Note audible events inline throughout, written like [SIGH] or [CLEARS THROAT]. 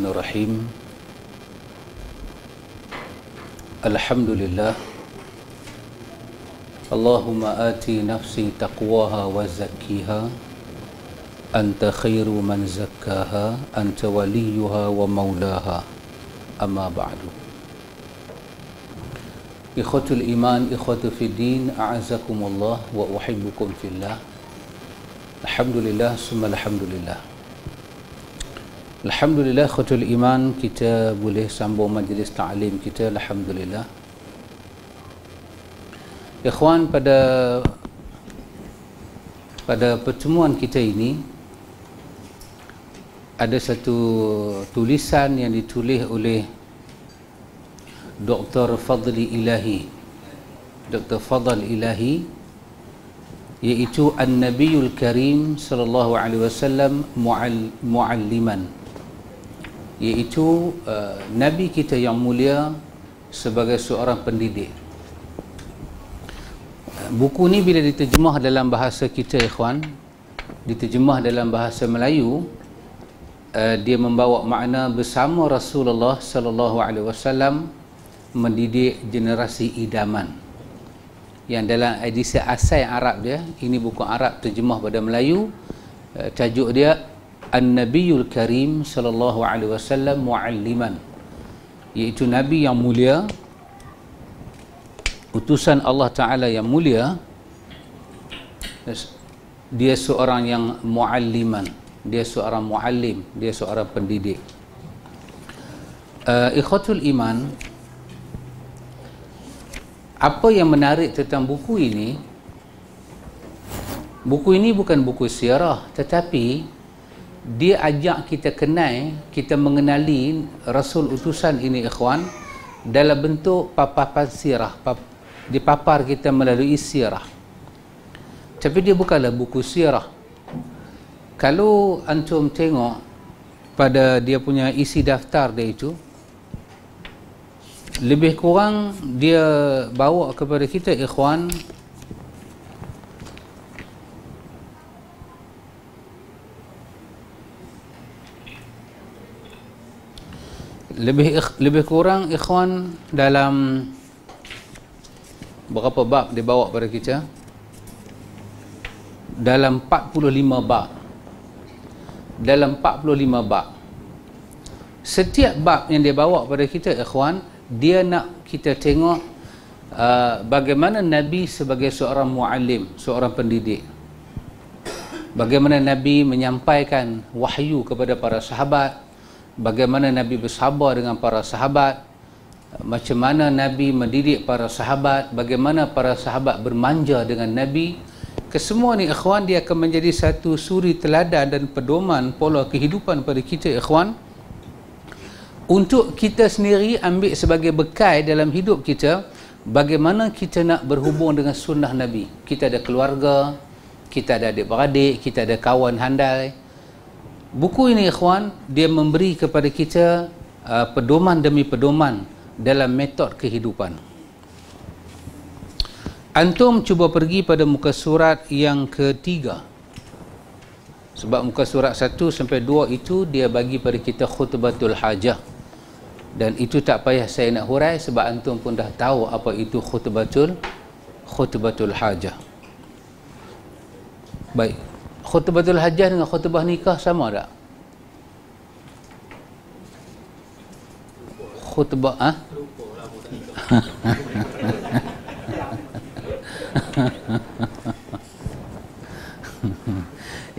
الرحمن الرحيم الحمد لله اللهم آت نفسي تقواها وزكيها أنت خير من زكاها أنت وليها ومولاها أما بعد إخوة الإيمان إخوة في الدين أعزكم الله وأحبكم في الله الحمد لله ثم الحمد لله Alhamdulillah khutul iman kita boleh sambung majlis ta'lim kita Alhamdulillah Ikhwan pada pada pertemuan kita ini ada satu tulisan yang ditulis oleh Dr. Fadli Ilahi Dr. Fadl Ilahi iaitu an Nabiul Karim sallallahu alaihi wasallam mu'alliman al, mu iaitu uh, Nabi kita yang mulia sebagai seorang pendidik. Uh, buku ni bila diterjemah dalam bahasa kita ikhwan, diterjemah dalam bahasa Melayu, uh, dia membawa makna bersama Rasulullah sallallahu alaihi wasallam mendidik generasi idaman. Yang dalam edisi asal Arab dia, ini buku Arab terjemah pada Melayu, uh, tajuk dia an-nabiyul karim sallallahu alaihi wasallam mualliman iaitu nabi yang mulia utusan Allah taala yang mulia dia seorang yang mualliman dia seorang muallim dia seorang pendidik uh, ikhatul iman apa yang menarik tentang buku ini buku ini bukan buku siarah tetapi dia ajak kita kenal, kita mengenali Rasul utusan ini ikhwan dalam bentuk papapan sirah. Dipapar kita melalui sirah. Tapi dia bukanlah buku sirah. Kalau antum tengok pada dia punya isi daftar dia itu, lebih kurang dia bawa kepada kita ikhwan lebih lebih kurang ikhwan dalam berapa bab dia bawa pada kita dalam 45 bab dalam 45 bab setiap bab yang dia bawa pada kita ikhwan dia nak kita tengok uh, bagaimana nabi sebagai seorang muallim seorang pendidik bagaimana nabi menyampaikan wahyu kepada para sahabat bagaimana Nabi bersabar dengan para sahabat, macam mana Nabi mendidik para sahabat, bagaimana para sahabat bermanja dengan Nabi. Kesemua ni ikhwan dia akan menjadi satu suri teladan dan pedoman pola kehidupan pada kita ikhwan. Untuk kita sendiri ambil sebagai bekal dalam hidup kita, bagaimana kita nak berhubung dengan sunnah Nabi. Kita ada keluarga, kita ada adik-beradik, kita ada kawan handai, Buku ini ikhwan dia memberi kepada kita uh, pedoman demi pedoman dalam metod kehidupan. Antum cuba pergi pada muka surat yang ketiga. Sebab muka surat 1 sampai 2 itu dia bagi pada kita khutbatul hajah. Dan itu tak payah saya nak hurai sebab antum pun dah tahu apa itu khutbatul khutbatul hajah. Baik, khutbatul hajjah dengan khutbah nikah sama tak? Khutbah ah? Ha?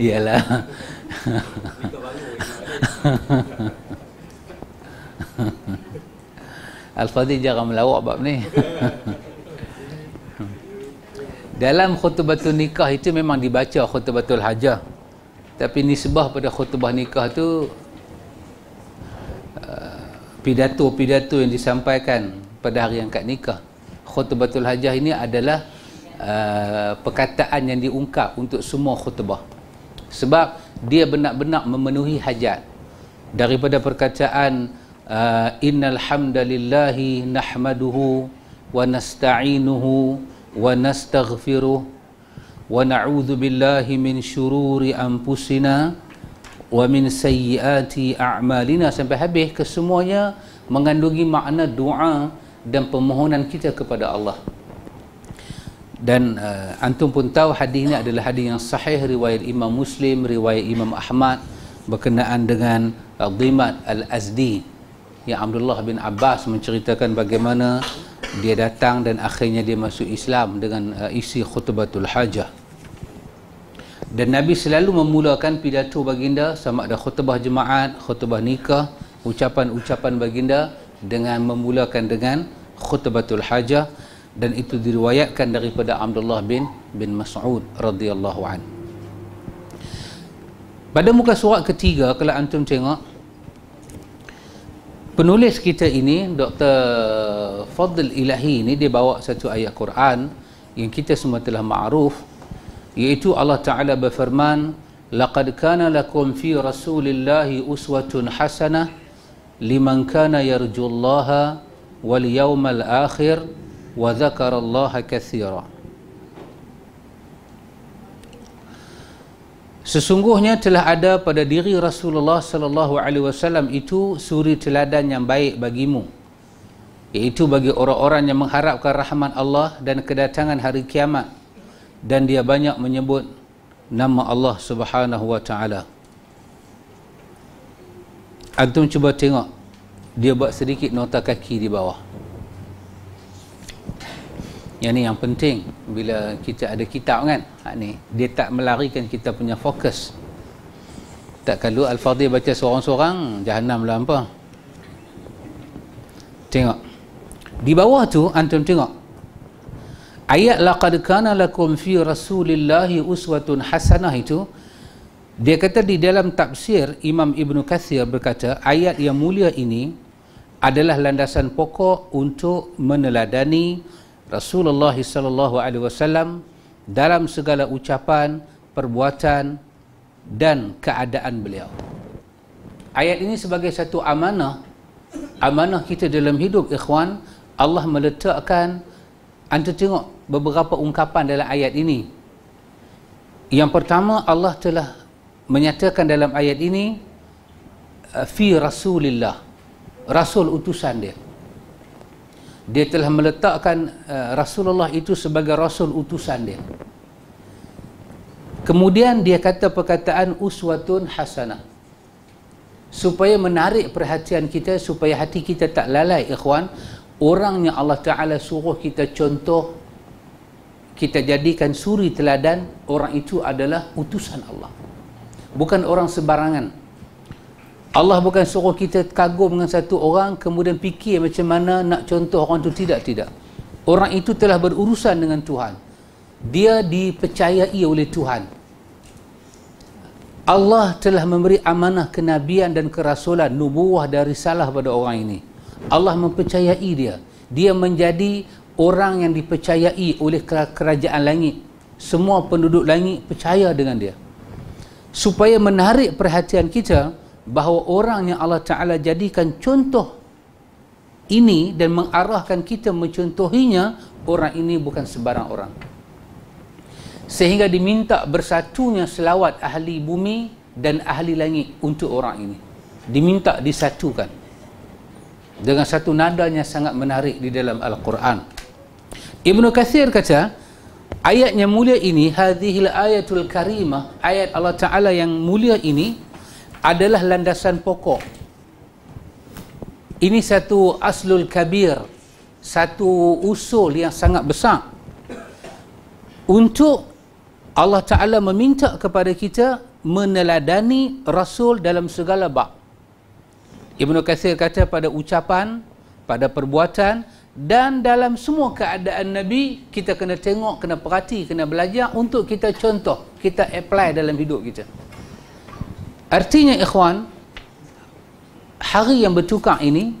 [LAUGHS] Iyalah. [LAUGHS] Al-Fadhil jangan melawak bab ni. [LAUGHS] Dalam khutbatul nikah itu memang dibaca khutbatul hajah. Tapi nisbah pada khutbah nikah itu eh, pidato-pidato yang disampaikan pada hari yang kat nikah. Khutbatul hajah ini adalah uh, perkataan yang diungkap untuk semua khutbah. Sebab dia benar-benar memenuhi hajat. Daripada perkataan uh, innal hamdalillahi nahmaduhu wa nasta'inuhu ونستغفره ونعوذ بالله من شرور أنفسنا ومن سيئات أعمالنا sampai habis kesemuanya mengandungi makna doa dan permohonan kita kepada Allah dan uh, antum pun tahu hadis ini adalah hadis yang sahih riwayat Imam Muslim riwayat Imam Ahmad berkenaan dengan eh, Dhimat Al-Azdi yang Abdullah bin Abbas menceritakan bagaimana dia datang dan akhirnya dia masuk Islam dengan uh, isi khutbatul hajah dan Nabi selalu memulakan pidato baginda sama ada khutbah jemaat, khutbah nikah, ucapan-ucapan baginda dengan memulakan dengan khutbatul hajah dan itu diriwayatkan daripada Abdullah bin bin Mas'ud radhiyallahu an. Pada muka surat ketiga kalau antum tengok penulis kita ini Dr. Fadl Ilahi ini dia bawa satu ayat Quran yang kita semua telah ma'ruf iaitu Allah Ta'ala berfirman laqad kana lakum fi rasulillahi uswatun hasanah liman kana yarjullaha wal yawmal akhir wa dhakarallaha kathira Sesungguhnya telah ada pada diri Rasulullah sallallahu alaihi wasallam itu suri teladan yang baik bagimu. Iaitu bagi orang-orang yang mengharapkan rahmat Allah dan kedatangan hari kiamat dan dia banyak menyebut nama Allah Subhanahu wa taala. Antum cuba tengok dia buat sedikit nota kaki di bawah. Yang ni yang penting bila kita ada kitab kan. Ha ni, dia tak melarikan kita punya fokus. Tak kalau Al-Fadhil baca seorang-seorang, jahanam lah apa. Tengok. Di bawah tu antum tengok. Ayat laqad kana lakum fi Rasulillahi uswatun hasanah itu dia kata di dalam tafsir Imam Ibn Katsir berkata ayat yang mulia ini adalah landasan pokok untuk meneladani Rasulullah sallallahu alaihi wasallam dalam segala ucapan, perbuatan dan keadaan beliau. Ayat ini sebagai satu amanah amanah kita dalam hidup ikhwan Allah meletakkan anda tengok beberapa ungkapan dalam ayat ini. Yang pertama Allah telah menyatakan dalam ayat ini fi rasulillah rasul utusan dia dia telah meletakkan eh, Rasulullah itu sebagai rasul utusan dia. Kemudian dia kata perkataan uswatun hasanah. Supaya menarik perhatian kita supaya hati kita tak lalai ikhwan, Orang yang Allah Taala suruh kita contoh kita jadikan suri teladan orang itu adalah utusan Allah. Bukan orang sebarangan. Allah bukan suruh kita kagum dengan satu orang kemudian fikir macam mana nak contoh orang itu tidak tidak. Orang itu telah berurusan dengan Tuhan. Dia dipercayai oleh Tuhan. Allah telah memberi amanah kenabian dan kerasulan nubuah dari salah pada orang ini. Allah mempercayai dia. Dia menjadi orang yang dipercayai oleh kerajaan langit. Semua penduduk langit percaya dengan dia. Supaya menarik perhatian kita, bahawa orang yang Allah Ta'ala jadikan contoh ini dan mengarahkan kita mencontohinya orang ini bukan sebarang orang sehingga diminta bersatunya selawat ahli bumi dan ahli langit untuk orang ini diminta disatukan dengan satu nadanya sangat menarik di dalam Al-Quran Ibn Kathir kata ayatnya mulia ini hadihil ayatul karimah ayat Allah Ta'ala yang mulia ini adalah landasan pokok. Ini satu aslul kabir, satu usul yang sangat besar. Untuk Allah Ta'ala meminta kepada kita meneladani Rasul dalam segala bak. Ibn Qasir kata pada ucapan, pada perbuatan dan dalam semua keadaan Nabi, kita kena tengok, kena perhati, kena belajar untuk kita contoh, kita apply dalam hidup kita. Artinya ikhwan Hari yang bertukar ini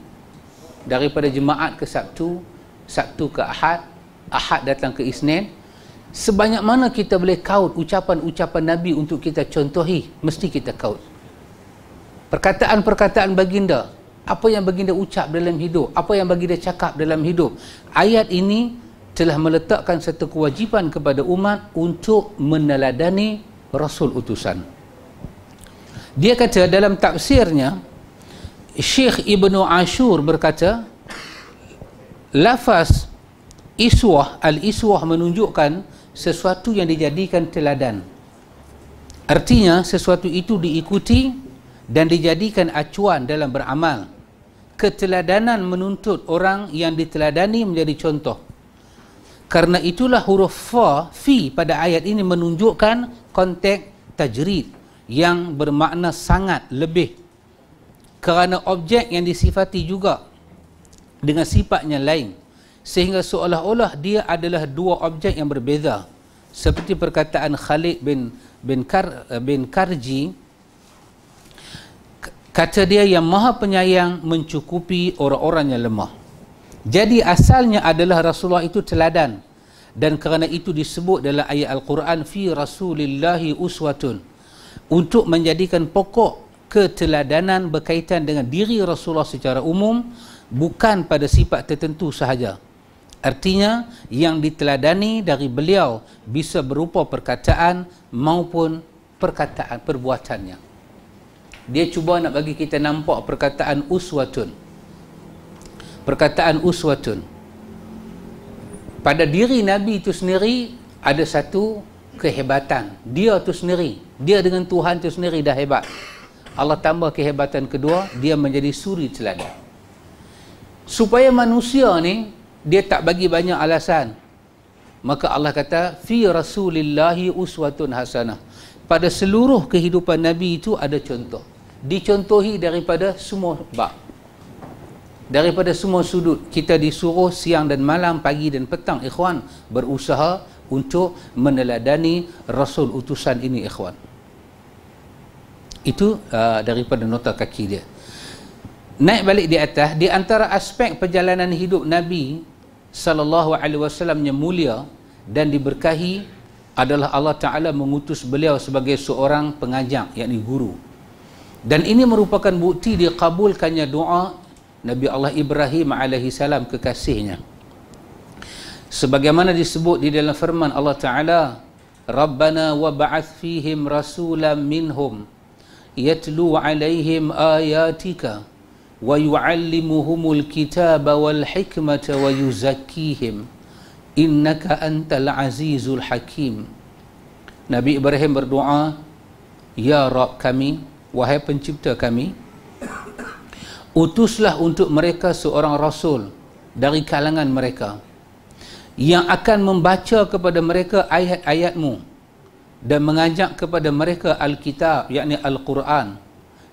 Daripada Jumaat ke Sabtu Sabtu ke Ahad Ahad datang ke Isnin Sebanyak mana kita boleh kaut ucapan-ucapan Nabi untuk kita contohi Mesti kita kaut Perkataan-perkataan baginda Apa yang baginda ucap dalam hidup Apa yang baginda cakap dalam hidup Ayat ini telah meletakkan satu kewajipan kepada umat untuk meneladani Rasul Utusan. Dia kata dalam tafsirnya Syekh Ibnu Ashur berkata lafaz iswah al-iswah menunjukkan sesuatu yang dijadikan teladan. Artinya sesuatu itu diikuti dan dijadikan acuan dalam beramal. Keteladanan menuntut orang yang diteladani menjadi contoh. Karena itulah huruf fa fi pada ayat ini menunjukkan konteks tajrid yang bermakna sangat lebih kerana objek yang disifati juga dengan sifatnya lain sehingga seolah-olah dia adalah dua objek yang berbeza seperti perkataan Khalid bin bin Kar eh, bin Karji kata dia yang maha penyayang mencukupi orang-orang yang lemah jadi asalnya adalah Rasulullah itu teladan dan kerana itu disebut dalam ayat Al-Quran fi rasulillahi uswatun untuk menjadikan pokok keteladanan berkaitan dengan diri Rasulullah secara umum bukan pada sifat tertentu sahaja. Artinya yang diteladani dari beliau bisa berupa perkataan maupun perkataan perbuatannya. Dia cuba nak bagi kita nampak perkataan uswatun. Perkataan uswatun. Pada diri Nabi itu sendiri ada satu kehebatan dia tu sendiri dia dengan Tuhan tu sendiri dah hebat Allah tambah kehebatan kedua dia menjadi suri celana supaya manusia ni dia tak bagi banyak alasan maka Allah kata fi rasulillahi uswatun hasanah pada seluruh kehidupan nabi itu ada contoh dicontohi daripada semua bak, daripada semua sudut kita disuruh siang dan malam pagi dan petang ikhwan berusaha untuk meneladani rasul utusan ini ikhwan itu uh, daripada nota kaki dia naik balik di atas di antara aspek perjalanan hidup nabi sallallahu alaihi wasallam yang mulia dan diberkahi adalah Allah taala mengutus beliau sebagai seorang pengajar yakni guru dan ini merupakan bukti dikabulkannya doa Nabi Allah Ibrahim alaihi salam kekasihnya sebagaimana disebut di dalam firman Allah Taala Rabbana wa ba'ath fihim rasulan minhum yatlu alaihim ayatika wa yuallimuhumul kitaba wal hikmata wa yuzakkihim innaka antal azizul hakim Nabi Ibrahim berdoa ya Rabb kami wahai pencipta kami utuslah untuk mereka seorang rasul dari kalangan mereka yang akan membaca kepada mereka ayat-ayatmu dan mengajak kepada mereka alkitab, kitab yakni Al-Quran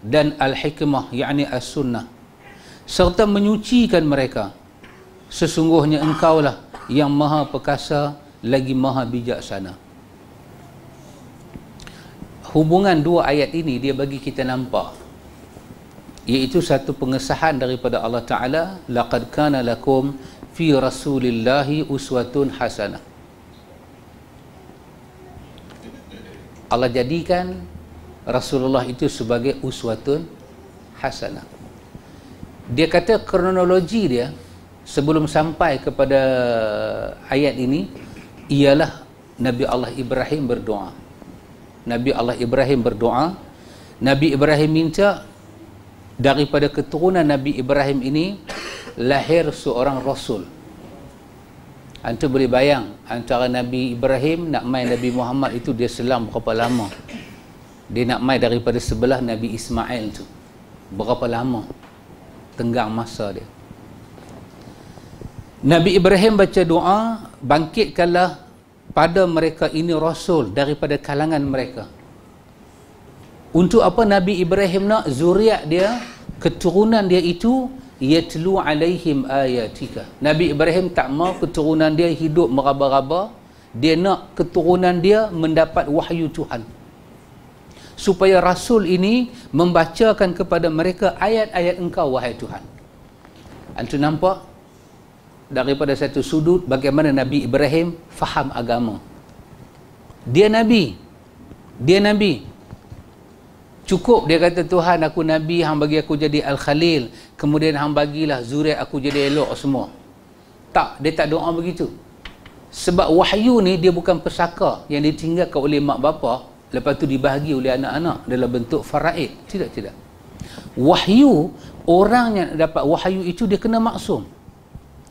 dan Al-Hikmah, yakni As-Sunnah serta menyucikan mereka sesungguhnya engkaulah yang maha perkasa lagi maha bijaksana hubungan dua ayat ini dia bagi kita nampak iaitu satu pengesahan daripada Allah Taala laqad kana lakum fi rasulillahi uswatun hasanah Allah jadikan Rasulullah itu sebagai uswatun hasanah dia kata kronologi dia sebelum sampai kepada ayat ini ialah Nabi Allah Ibrahim berdoa Nabi Allah Ibrahim berdoa Nabi Ibrahim minta daripada keturunan Nabi Ibrahim ini lahir seorang rasul. Anda boleh bayang antara Nabi Ibrahim nak mai Nabi Muhammad itu dia selam berapa lama. Dia nak mai daripada sebelah Nabi Ismail tu. Berapa lama tenggang masa dia. Nabi Ibrahim baca doa, bangkitkanlah pada mereka ini rasul daripada kalangan mereka. Untuk apa Nabi Ibrahim nak zuriat dia, keturunan dia itu yatlu alaihim ayatika Nabi Ibrahim tak mau keturunan dia hidup meraba-raba dia nak keturunan dia mendapat wahyu Tuhan supaya rasul ini membacakan kepada mereka ayat-ayat engkau wahai Tuhan Anda nampak daripada satu sudut bagaimana Nabi Ibrahim faham agama dia Nabi dia Nabi Cukup dia kata Tuhan aku Nabi yang bagi aku jadi Al-Khalil kemudian hang bagilah zuriat aku jadi elok semua tak dia tak doa begitu sebab wahyu ni dia bukan pesaka yang ditinggalkan oleh mak bapa lepas tu dibahagi oleh anak-anak dalam bentuk faraid tidak tidak wahyu orang yang dapat wahyu itu dia kena maksum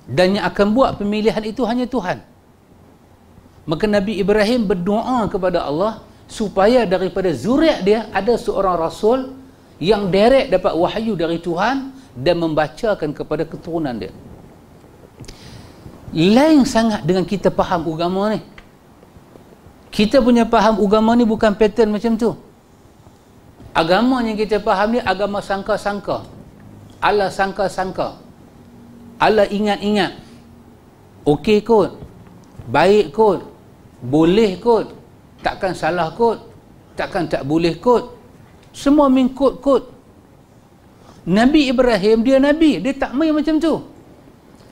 dan yang akan buat pemilihan itu hanya Tuhan maka Nabi Ibrahim berdoa kepada Allah supaya daripada zuriat dia ada seorang rasul yang derek dapat wahyu dari Tuhan dan membacakan kepada keturunan dia lain sangat dengan kita faham agama ni kita punya faham agama ni bukan pattern macam tu agama yang kita faham ni agama sangka-sangka ala sangka-sangka ala ingat-ingat okey kot baik kot boleh kot takkan salah kot takkan tak boleh kot semua mengikut kot, kot. Nabi Ibrahim dia Nabi dia tak main macam tu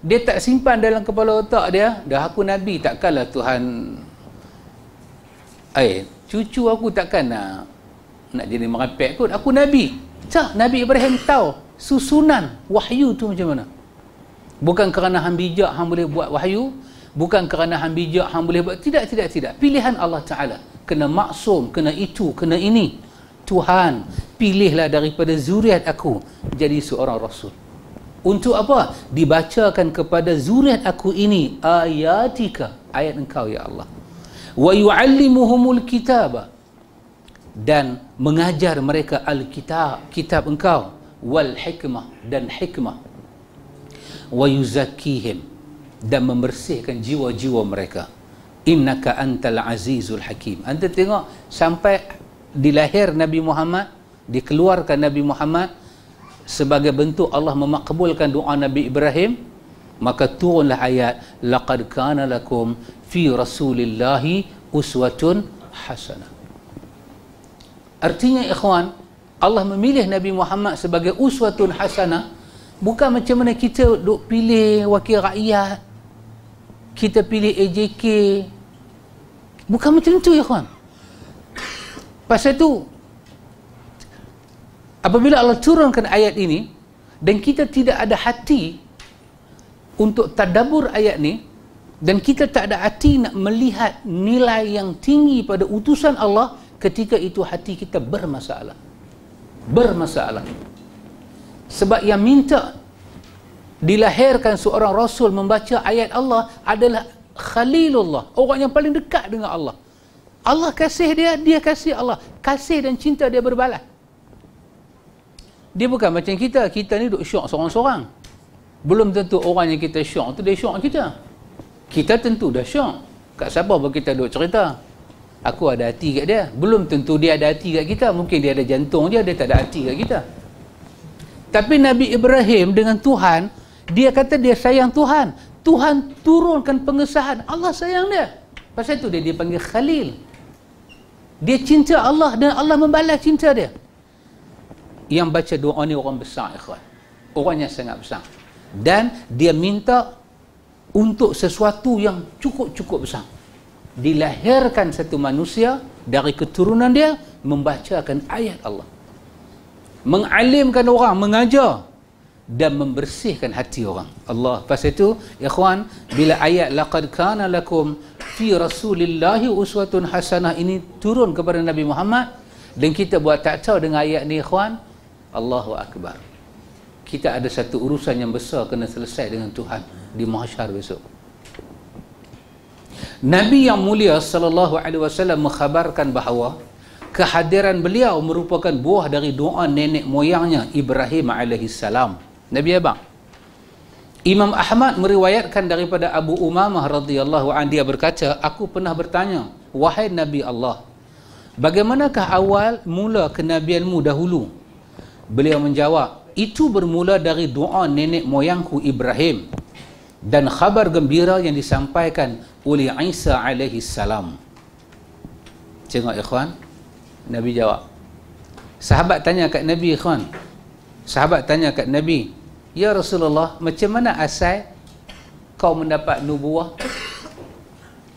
dia tak simpan dalam kepala otak dia dah aku Nabi takkanlah Tuhan eh cucu aku takkan nak nak jadi merapek kot aku Nabi tak Nabi Ibrahim tahu susunan wahyu tu macam mana bukan kerana hang bijak hang boleh buat wahyu bukan kerana hang bijak hang boleh buat tidak tidak tidak pilihan Allah Ta'ala kena maksum kena itu kena ini Tuhan pilihlah daripada zuriat aku jadi seorang rasul untuk apa dibacakan kepada zuriat aku ini ayatika ayat engkau ya Allah wa yuallimuhumul kitab dan mengajar mereka alkitab kitab engkau wal hikmah dan hikmah wa yuzakkihim dan membersihkan jiwa-jiwa mereka innaka antal azizul hakim anda tengok sampai dilahir Nabi Muhammad dikeluarkan Nabi Muhammad sebagai bentuk Allah memakbulkan doa Nabi Ibrahim maka turunlah ayat laqad kana lakum fi rasulillahi uswatun hasanah artinya ikhwan Allah memilih Nabi Muhammad sebagai uswatun hasanah bukan macam mana kita duk pilih wakil rakyat kita pilih AJK bukan macam tu ikhwan pasal tu apabila Allah turunkan ayat ini dan kita tidak ada hati untuk tadabur ayat ni dan kita tak ada hati nak melihat nilai yang tinggi pada utusan Allah ketika itu hati kita bermasalah bermasalah sebab yang minta dilahirkan seorang rasul membaca ayat Allah adalah khalilullah orang yang paling dekat dengan Allah Allah kasih dia dia kasih Allah kasih dan cinta dia berbalas dia bukan macam kita. Kita ni duduk syok seorang-seorang. Belum tentu orang yang kita syok tu dia syok kita. Kita tentu dah syok. Kat Sabah pun kita duduk cerita. Aku ada hati kat dia. Belum tentu dia ada hati kat kita. Mungkin dia ada jantung dia, dia tak ada hati kat kita. Tapi Nabi Ibrahim dengan Tuhan, dia kata dia sayang Tuhan. Tuhan turunkan pengesahan. Allah sayang dia. Pasal itu dia dipanggil Khalil. Dia cinta Allah dan Allah membalas cinta dia yang baca doa ni orang besar ikhwan orang yang sangat besar dan dia minta untuk sesuatu yang cukup-cukup besar dilahirkan satu manusia dari keturunan dia membacakan ayat Allah mengalimkan orang mengajar dan membersihkan hati orang Allah pasal itu ikhwan bila ayat laqad kana lakum fi rasulillahi uswatun hasanah ini turun kepada Nabi Muhammad dan kita buat tak tahu dengan ayat ni ikhwan Allahu Akbar kita ada satu urusan yang besar kena selesai dengan Tuhan di mahsyar besok Nabi yang mulia sallallahu alaihi wasallam mengkhabarkan bahawa kehadiran beliau merupakan buah dari doa nenek moyangnya Ibrahim alaihi salam. Nabi abang. Imam Ahmad meriwayatkan daripada Abu Umamah radhiyallahu anhu dia berkata, aku pernah bertanya, wahai Nabi Allah, bagaimanakah awal mula kenabianmu dahulu? Beliau menjawab, itu bermula dari doa nenek moyangku Ibrahim dan khabar gembira yang disampaikan oleh Isa alaihi salam. Tengok ikhwan, Nabi jawab. Sahabat tanya kat Nabi ikhwan. Sahabat tanya kat Nabi, "Ya Rasulullah, macam mana asal kau mendapat nubuah?"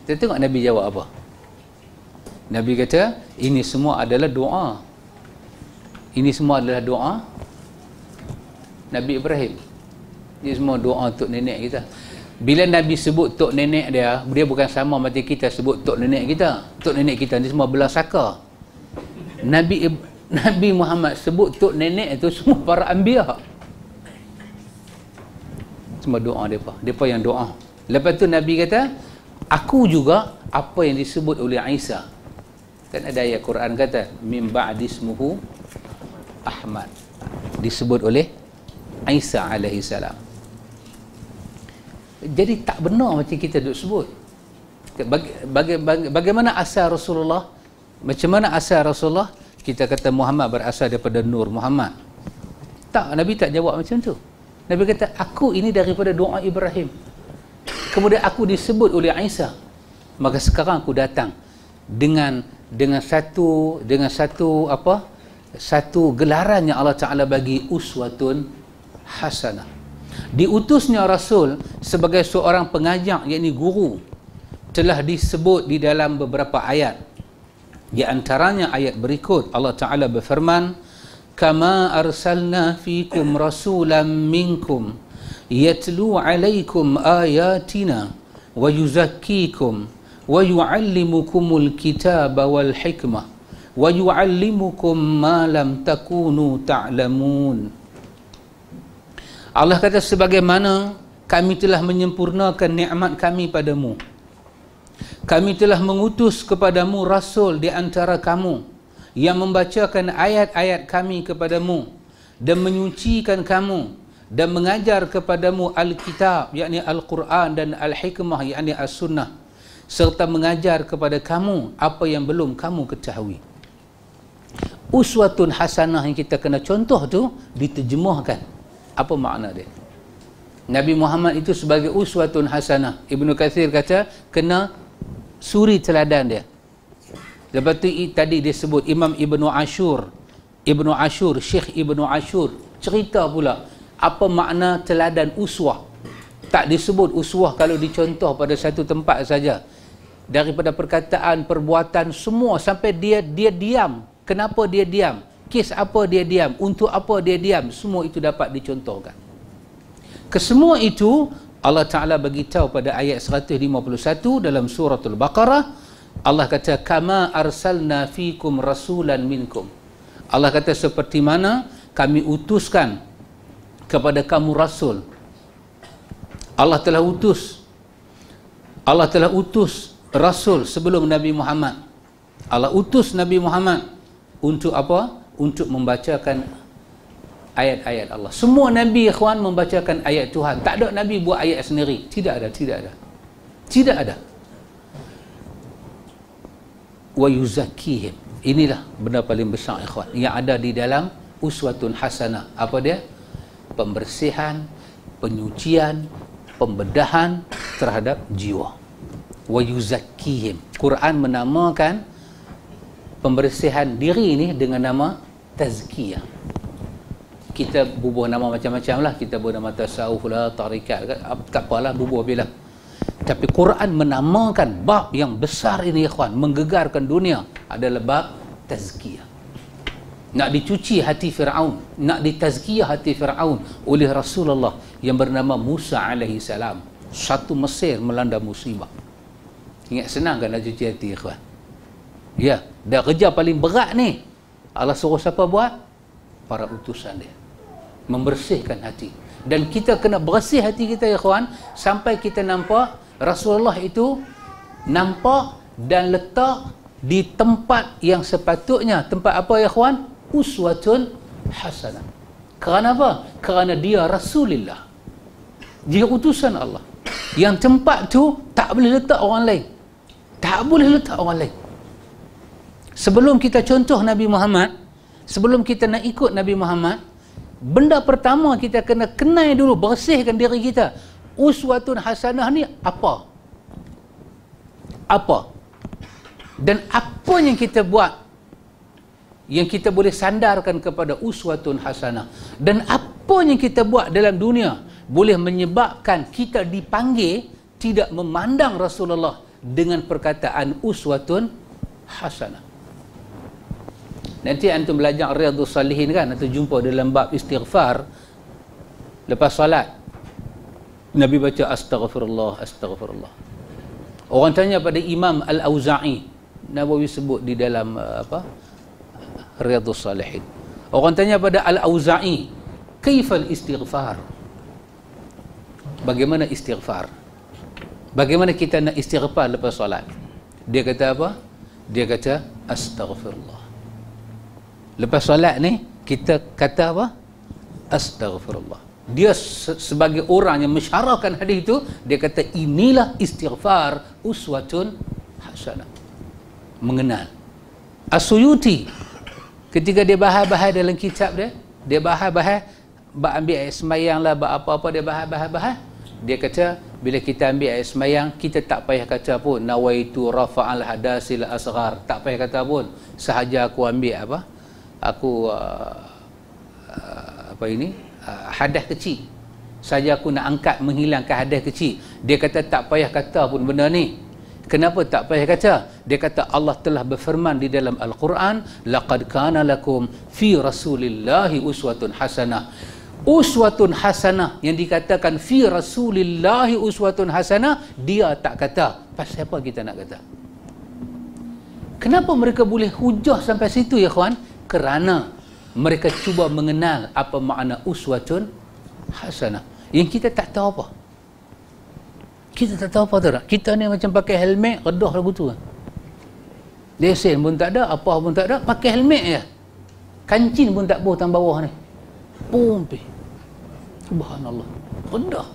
Kita tengok Nabi jawab apa. Nabi kata, "Ini semua adalah doa ini semua adalah doa Nabi Ibrahim. Ini semua doa untuk nenek kita. Bila Nabi sebut tok nenek dia, dia bukan sama macam kita sebut tok nenek kita. Tok nenek kita ni semua belah saka. Nabi Nabi Muhammad sebut tok nenek itu semua para anbiya. Semua doa depa. Depa yang doa. Lepas tu Nabi kata, aku juga apa yang disebut oleh Aisyah. Kan ada ayat Quran kata, mim ba'dismuhu Ahmad disebut oleh Aisyah alaihi salam. Jadi tak benar macam kita duk sebut. Bagaimana asal Rasulullah? Macam mana asal Rasulullah? Kita kata Muhammad berasal daripada Nur Muhammad. Tak, Nabi tak jawab macam tu. Nabi kata, aku ini daripada doa Ibrahim. Kemudian aku disebut oleh Aisyah. Maka sekarang aku datang dengan dengan satu dengan satu apa? satu gelaran yang Allah Ta'ala bagi uswatun hasanah diutusnya Rasul sebagai seorang pengajak yakni guru telah disebut di dalam beberapa ayat di antaranya ayat berikut Allah Ta'ala berfirman kama arsalna fikum rasulam minkum yatlu alaikum ayatina wa yuzakkikum wa yuallimukumul kitaba wal hikmah wa yu'allimukum ma lam takunu ta'lamun Allah kata sebagaimana kami telah menyempurnakan nikmat kami padamu kami telah mengutus kepadamu rasul di antara kamu yang membacakan ayat-ayat kami kepadamu dan menyucikan kamu dan mengajar kepadamu Alkitab, yakni Al-Quran dan Al-Hikmah, yakni As-Sunnah serta mengajar kepada kamu apa yang belum kamu ketahui uswatun hasanah yang kita kena contoh tu diterjemahkan apa makna dia Nabi Muhammad itu sebagai uswatun hasanah Ibnu Kathir kata kena suri teladan dia lepas tu tadi dia sebut Imam Ibnu Ashur Ibnu Ashur Syekh Ibnu Ashur cerita pula apa makna teladan uswah tak disebut uswah kalau dicontoh pada satu tempat saja daripada perkataan perbuatan semua sampai dia dia diam kenapa dia diam kes apa dia diam untuk apa dia diam semua itu dapat dicontohkan kesemua itu Allah Taala bagi tahu pada ayat 151 dalam surah al-Baqarah Allah kata kama arsalna fikum rasulan minkum Allah kata seperti mana kami utuskan kepada kamu rasul Allah telah utus Allah telah utus rasul sebelum Nabi Muhammad Allah utus Nabi Muhammad untuk apa? Untuk membacakan ayat-ayat Allah. Semua nabi ikhwan membacakan ayat Tuhan. Tak ada nabi buat ayat sendiri. Tidak ada, tidak ada. Tidak ada. Wa yuzakkihim. Inilah benda paling besar ikhwan yang ada di dalam uswatun hasanah. Apa dia? Pembersihan, penyucian, pembedahan terhadap jiwa. Wa yuzakkihim. Quran menamakan pembersihan diri ni dengan nama tazkiyah kita bubuh nama macam-macam lah kita bubuh nama tasawuf lah tarikat lah. tak apalah bubuh bila tapi Quran menamakan bab yang besar ini ikhwan menggegarkan dunia adalah bab tazkiyah nak dicuci hati Fir'aun nak ditazkiyah hati Fir'aun oleh Rasulullah yang bernama Musa alaihi salam satu Mesir melanda musibah ingat senang kan nak cuci hati ikhwan Ya, dia kerja paling berat ni. Allah suruh siapa buat? Para utusan dia. Membersihkan hati. Dan kita kena bersih hati kita, ya kawan, sampai kita nampak Rasulullah itu nampak dan letak di tempat yang sepatutnya. Tempat apa, ya kawan? Uswatun hasanah. Kerana apa? Kerana dia Rasulullah. Dia utusan Allah. Yang tempat tu tak boleh letak orang lain. Tak boleh letak orang lain. Sebelum kita contoh Nabi Muhammad, sebelum kita nak ikut Nabi Muhammad, benda pertama kita kena kenai dulu, bersihkan diri kita. Uswatun hasanah ni apa? Apa? Dan apa yang kita buat yang kita boleh sandarkan kepada uswatun hasanah? Dan apa yang kita buat dalam dunia boleh menyebabkan kita dipanggil tidak memandang Rasulullah dengan perkataan uswatun hasanah? Nanti antum belajar Riyadhus Salihin kan, antum jumpa dalam bab istighfar lepas solat. Nabi baca astaghfirullah astaghfirullah. Orang tanya pada Imam Al-Auza'i, Nabi sebut di dalam uh, apa? Riyadhus Salihin. Orang tanya pada Al-Auza'i, "Kaifal istighfar?" Bagaimana istighfar? Bagaimana kita nak istighfar lepas solat? Dia kata apa? Dia kata astaghfirullah lepas solat ni kita kata apa astagfirullah dia sebagai orang yang mensyarahkan hadis itu dia kata inilah istighfar uswatun hasanah mengenal asuyuti ketika dia bahas-bahas dalam kitab dia dia bahas-bahas bak ambil air semayang lah bak apa-apa dia bahas-bahas-bahas dia kata bila kita ambil air semayang kita tak payah kata pun nawaitu rafa'al hadasil asghar tak payah kata pun sahaja aku ambil apa aku uh, uh, apa ini uh, hadas kecil saja aku nak angkat menghilangkan hadas kecil dia kata tak payah kata pun benda ni kenapa tak payah kata dia kata Allah telah berfirman di dalam al-Quran laqad kana lakum fi rasulillahi uswatun hasanah uswatun hasanah yang dikatakan fi rasulillahi uswatun hasanah dia tak kata pasal siapa kita nak kata kenapa mereka boleh hujah sampai situ ya kawan kerana mereka cuba mengenal apa makna uswatun hasanah. Yang kita tak tahu apa. Kita tak tahu apa tu Kita ni macam pakai helmet, redah lagu tu. Lesen pun tak ada, apa pun tak ada, pakai helmet je. Kancin pun tak buat bawah ni. Pum, pih. Subhanallah. Redah.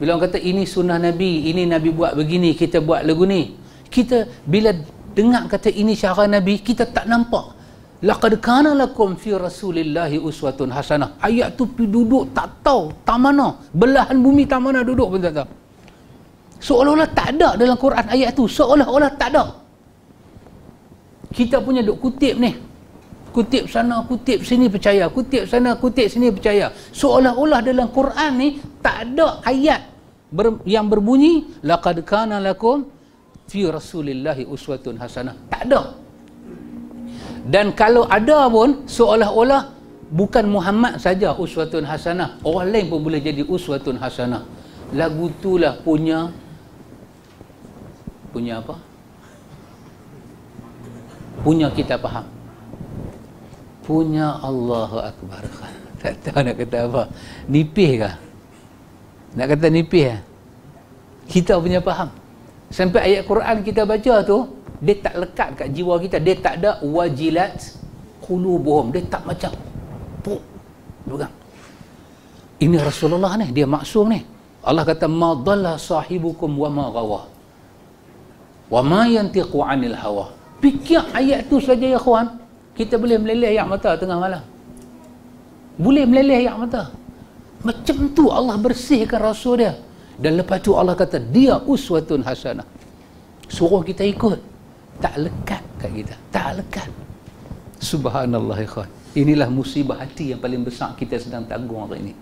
Bila orang kata ini sunnah Nabi, ini Nabi buat begini, kita buat lagu ni. Kita bila dengar kata ini cara Nabi, kita tak nampak laqad kana lakum fi rasulillahi uswatun hasanah ayat tu pi duduk tak tahu tak mana belahan bumi tak mana duduk pun tak tahu seolah-olah tak ada dalam Quran ayat tu seolah-olah tak ada kita punya duk kutip ni kutip sana kutip sini percaya kutip sana kutip sini percaya seolah-olah dalam Quran ni tak ada ayat ber, yang berbunyi laqad kana lakum fi rasulillahi uswatun hasanah tak ada dan kalau ada pun seolah-olah bukan Muhammad saja uswatun hasanah orang lain pun boleh jadi uswatun hasanah lagu itulah punya punya apa punya kita faham punya Allah Akbar [LAUGHS] tak tahu nak kata apa nipih kah nak kata nipih eh? kan? kita punya faham sampai ayat Quran kita baca tu dia tak lekat kat jiwa kita dia tak ada wajilat bohong, dia tak macam tu pegang ini Rasulullah ni dia maksum ni Allah kata ma dalla sahibukum wa ma ghawa wa ma yantiqu anil hawa fikir ayat tu saja ya kawan kita boleh meleleh ayat mata tengah malam boleh meleleh ayat mata macam tu Allah bersihkan Rasul dia dan lepas tu Allah kata dia uswatun hasanah suruh kita ikut tak lekat kat kita tak lekat subhanallah ikhwan inilah musibah hati yang paling besar kita sedang tanggung hari ini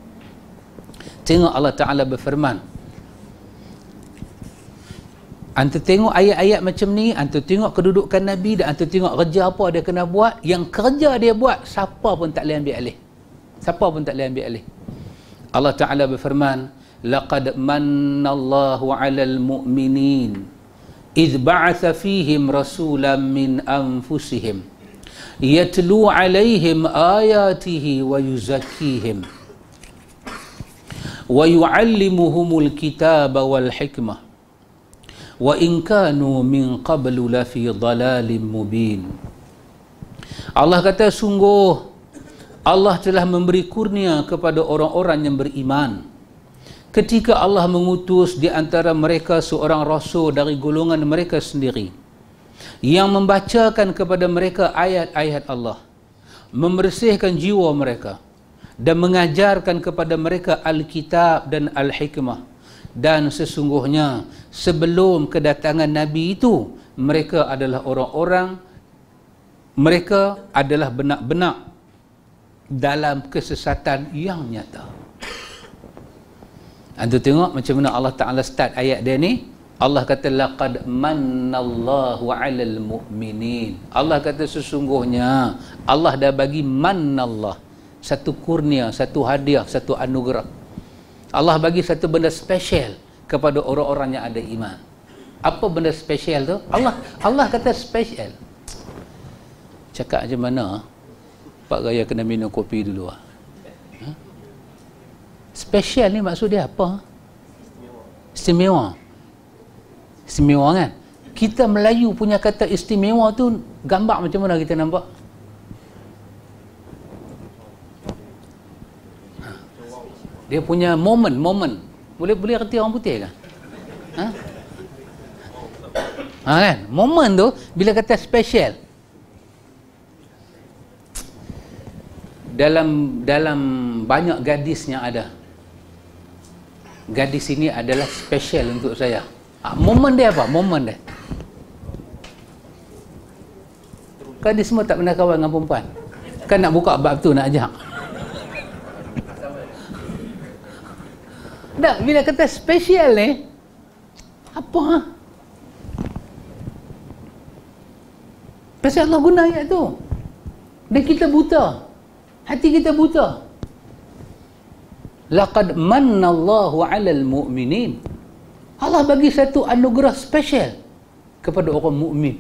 tengok Allah Ta'ala berfirman Anta tengok ayat-ayat macam ni, anta tengok kedudukan Nabi dan anta tengok kerja apa dia kena buat, yang kerja dia buat siapa pun tak boleh ambil alih. Siapa pun tak boleh ambil alih. Allah Taala berfirman, laqad mannallahu 'alal mu'minin idba'atha fihim rasulan min anfusihim yatlu alaihim ayatihi wa yuzakkihim wa yu'allimuhumul kitaba wal hikmah wa in kanu min qablu la fi dalalin Allah kata sungguh Allah telah memberi kurnia kepada orang-orang yang beriman ketika Allah mengutus di antara mereka seorang rasul dari golongan mereka sendiri yang membacakan kepada mereka ayat-ayat Allah membersihkan jiwa mereka dan mengajarkan kepada mereka al-kitab dan al-hikmah dan sesungguhnya sebelum kedatangan nabi itu mereka adalah orang-orang mereka adalah benak-benak dalam kesesatan yang nyata. Anda tengok macam mana Allah Taala start ayat dia ni. Allah kata laqad mannallahu 'alal mu'minin. Allah kata sesungguhnya Allah dah bagi mannallah satu kurnia, satu hadiah, satu anugerah. Allah bagi satu benda special kepada orang-orang yang ada iman. Apa benda special tu? Allah Allah kata special. Cakap macam mana? Pak Gaya kena minum kopi dulu ah. Special ni maksud dia apa? Istimewa. Istimewa. kan? Kita Melayu punya kata istimewa tu gambar macam mana kita nampak? Ha. Dia punya moment, moment. Boleh boleh reti orang putih kan? Ha? ha kan? Moment tu bila kata special. Dalam dalam banyak gadis yang ada, gadis ini adalah special untuk saya. Ha, ah, momen dia apa? Momen dia. Kan dia semua tak pernah kawan dengan perempuan. Kan nak buka bab tu nak ajak. Tak, bila kata special ni, apa? Ha? Pasal Allah guna ayat tu. Dan kita buta. Hati kita buta laqad ala al mu'minin. Allah bagi satu anugerah special kepada orang mukmin.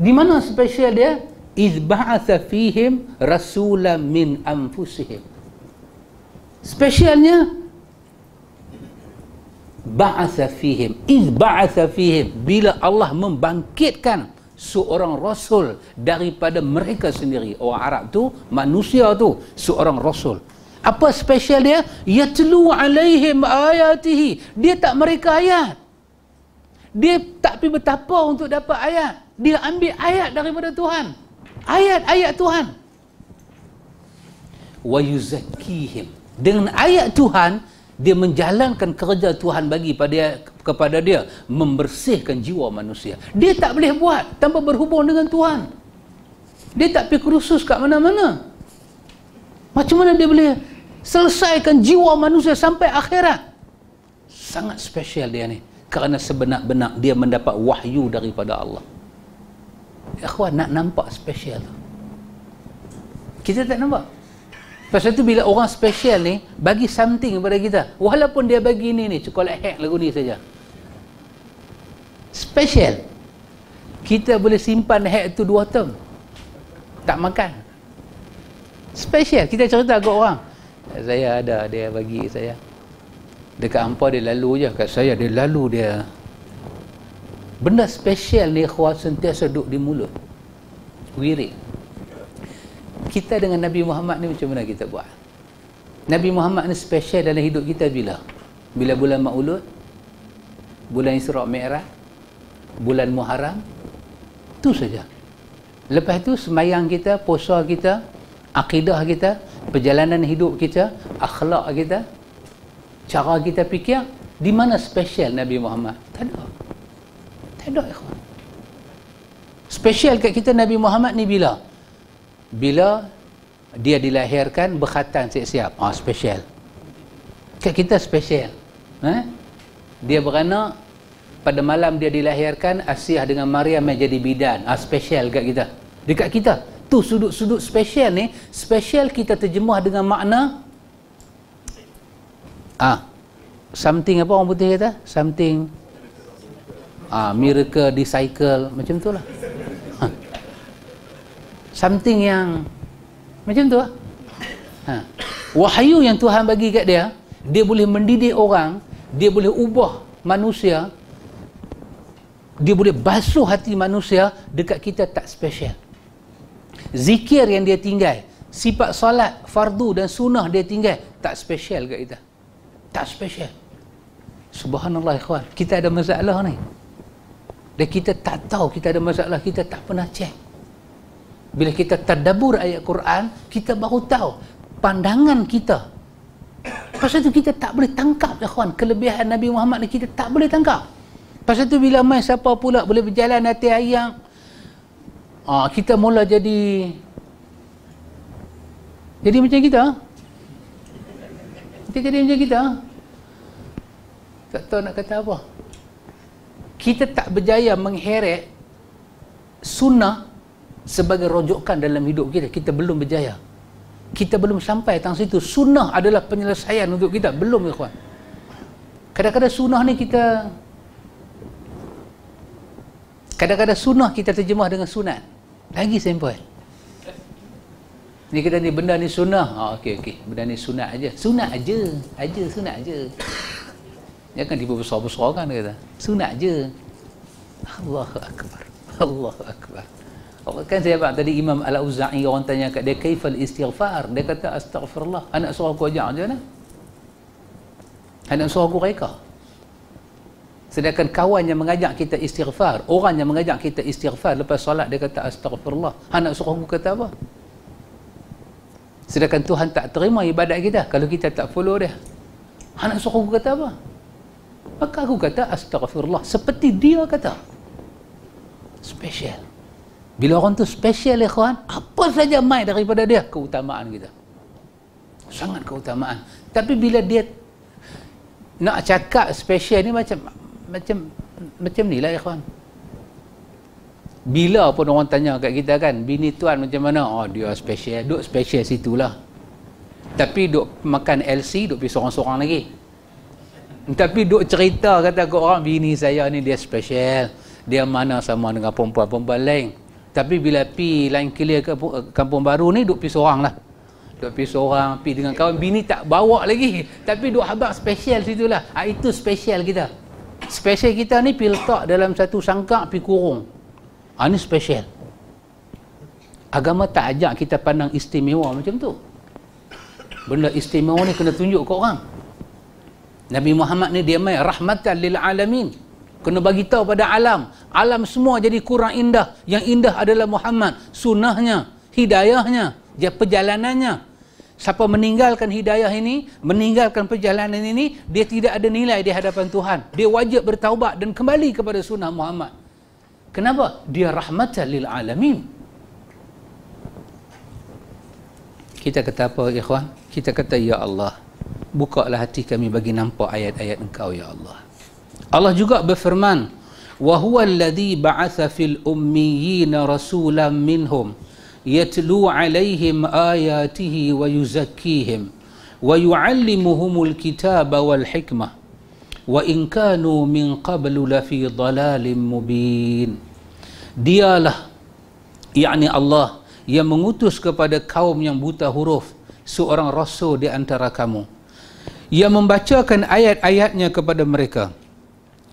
Di mana special dia? Iz ba'atha fihim rasulan min anfusihim. Specialnya ba'atha fihim. Iz ba'atha fihim bila Allah membangkitkan seorang rasul daripada mereka sendiri orang Arab tu manusia tu seorang rasul apa special dia? Yatlu alaihim ayatihi. Dia tak mereka ayat. Dia tak pergi bertapa untuk dapat ayat. Dia ambil ayat daripada Tuhan. Ayat-ayat Tuhan. Wa yuzakkihim. Dengan ayat Tuhan, dia menjalankan kerja Tuhan bagi pada kepada dia membersihkan jiwa manusia. Dia tak boleh buat tanpa berhubung dengan Tuhan. Dia tak pergi kursus kat mana-mana. Macam mana dia boleh selesaikan jiwa manusia sampai akhirat? Sangat special dia ni. Kerana sebenar-benar dia mendapat wahyu daripada Allah. Ya, ikhwan nak nampak special tu. Kita tak nampak. Pasal tu bila orang special ni bagi something kepada kita. Walaupun dia bagi ni ni coklat hek lagu ni saja. Special. Kita boleh simpan hek tu dua term. Tak makan. Special. Kita cerita kat orang. Saya ada dia bagi saya. Dekat hampa dia lalu je. Kat saya dia lalu dia. Benda special ni khuat sentiasa duduk di mulut. wiri Kita dengan Nabi Muhammad ni macam mana kita buat? Nabi Muhammad ni special dalam hidup kita bila? Bila bulan Maulud? Bulan Isra' Mi'raj? Bulan Muharram? Tu saja. Lepas tu semayang kita, puasa kita, akidah kita, perjalanan hidup kita, akhlak kita, cara kita fikir, di mana special Nabi Muhammad? Tak ada. Tak ada, ikhwan. Special kat kita Nabi Muhammad ni bila? Bila dia dilahirkan berkhatan siap-siap. Ah, special. Kat kita special. Eh? Dia beranak, pada malam dia dilahirkan, Asiah dengan Maria menjadi bidan. Ah, special kat kita. Dekat kita tu sudut-sudut special ni special kita terjemah dengan makna ah something apa orang putih kata something ah miracle disciple macam tu lah ha. something yang macam tu lah ha. wahyu yang Tuhan bagi kat dia dia boleh mendidik orang dia boleh ubah manusia dia boleh basuh hati manusia dekat kita tak special zikir yang dia tinggal sifat solat fardu dan sunnah dia tinggal tak special ke kita tak special subhanallah ikhwan kita ada masalah ni dan kita tak tahu kita ada masalah kita tak pernah cek. bila kita terdabur ayat Quran kita baru tahu pandangan kita pasal tu kita tak boleh tangkap ya kawan. kelebihan Nabi Muhammad ni kita tak boleh tangkap pasal tu bila main siapa pula boleh berjalan hati ayam Ah, kita mula jadi jadi macam kita. Kita jadi macam kita. Tak tahu nak kata apa. Kita tak berjaya mengheret sunnah sebagai rojokan dalam hidup kita. Kita belum berjaya. Kita belum sampai tang situ. Sunnah adalah penyelesaian untuk kita. Belum, ya kawan. Kadang-kadang sunnah ni kita Kadang-kadang sunnah kita terjemah dengan sunat. Lagi simple. Ni kita ni benda ni sunnah. Ha oh, okey okey. Benda ni sunat aja. Sunat aja. Aja sunat aja. Ya kan tiba besar-besar kan dia kata. Sunat aja. Allahu akbar. Allahu akbar. Allah oh, kan saya bab tadi Imam Al-Auza'i orang tanya kat dia kaifal istighfar. Dia kata astaghfirullah. Anak suruh aku ajar je lah. Anak suruh aku reka. Sedangkan kawan yang mengajak kita istighfar, orang yang mengajak kita istighfar lepas solat dia kata astagfirullah. Hang nak suruh aku kata apa? Sedangkan Tuhan tak terima ibadat kita kalau kita tak follow dia. Hang nak suruh aku kata apa? Maka aku kata astagfirullah seperti dia kata. Special. Bila orang tu special ikhwan, apa saja mai daripada dia keutamaan kita. Sangat keutamaan. Tapi bila dia nak cakap special ni macam macam macam ni lah ikhwan bila pun orang tanya kat kita kan bini tuan macam mana oh dia special duduk special situ lah tapi duduk makan LC duduk pergi sorang-sorang lagi tapi duduk cerita kata ke orang bini saya ni dia special dia mana sama dengan perempuan-perempuan lain tapi bila pi lain kilia ke kampung baru ni duduk pergi sorang lah duduk pergi sorang pi dengan kawan bini tak bawa lagi tapi duduk habak special situ lah ha, itu special kita special kita ni pi letak dalam satu sangka pi kurung. Ha, ni special. Agama tak ajak kita pandang istimewa macam tu. Benda istimewa ni kena tunjuk ke orang. Nabi Muhammad ni dia mai rahmatan lil alamin. Kena bagi tahu pada alam, alam semua jadi kurang indah. Yang indah adalah Muhammad, sunnahnya, hidayahnya, dia perjalanannya siapa meninggalkan hidayah ini, meninggalkan perjalanan ini, dia tidak ada nilai di hadapan Tuhan. Dia wajib bertaubat dan kembali kepada sunnah Muhammad. Kenapa? Dia rahmatan lil alamin. Kita kata apa ikhwan? Kita kata ya Allah, bukalah hati kami bagi nampak ayat-ayat Engkau ya Allah. Allah juga berfirman, "Wa huwa alladhi ba'atha fil ummiyina rasulan minhum." يتلو عليهم آياته ويزكيهم ويعلمهم الكتاب والحكمة وإن كانوا من قبل لفي ضلال مبين dialah yakni Allah yang mengutus kepada kaum yang buta huruf seorang rasul di antara kamu yang membacakan ayat-ayatnya kepada mereka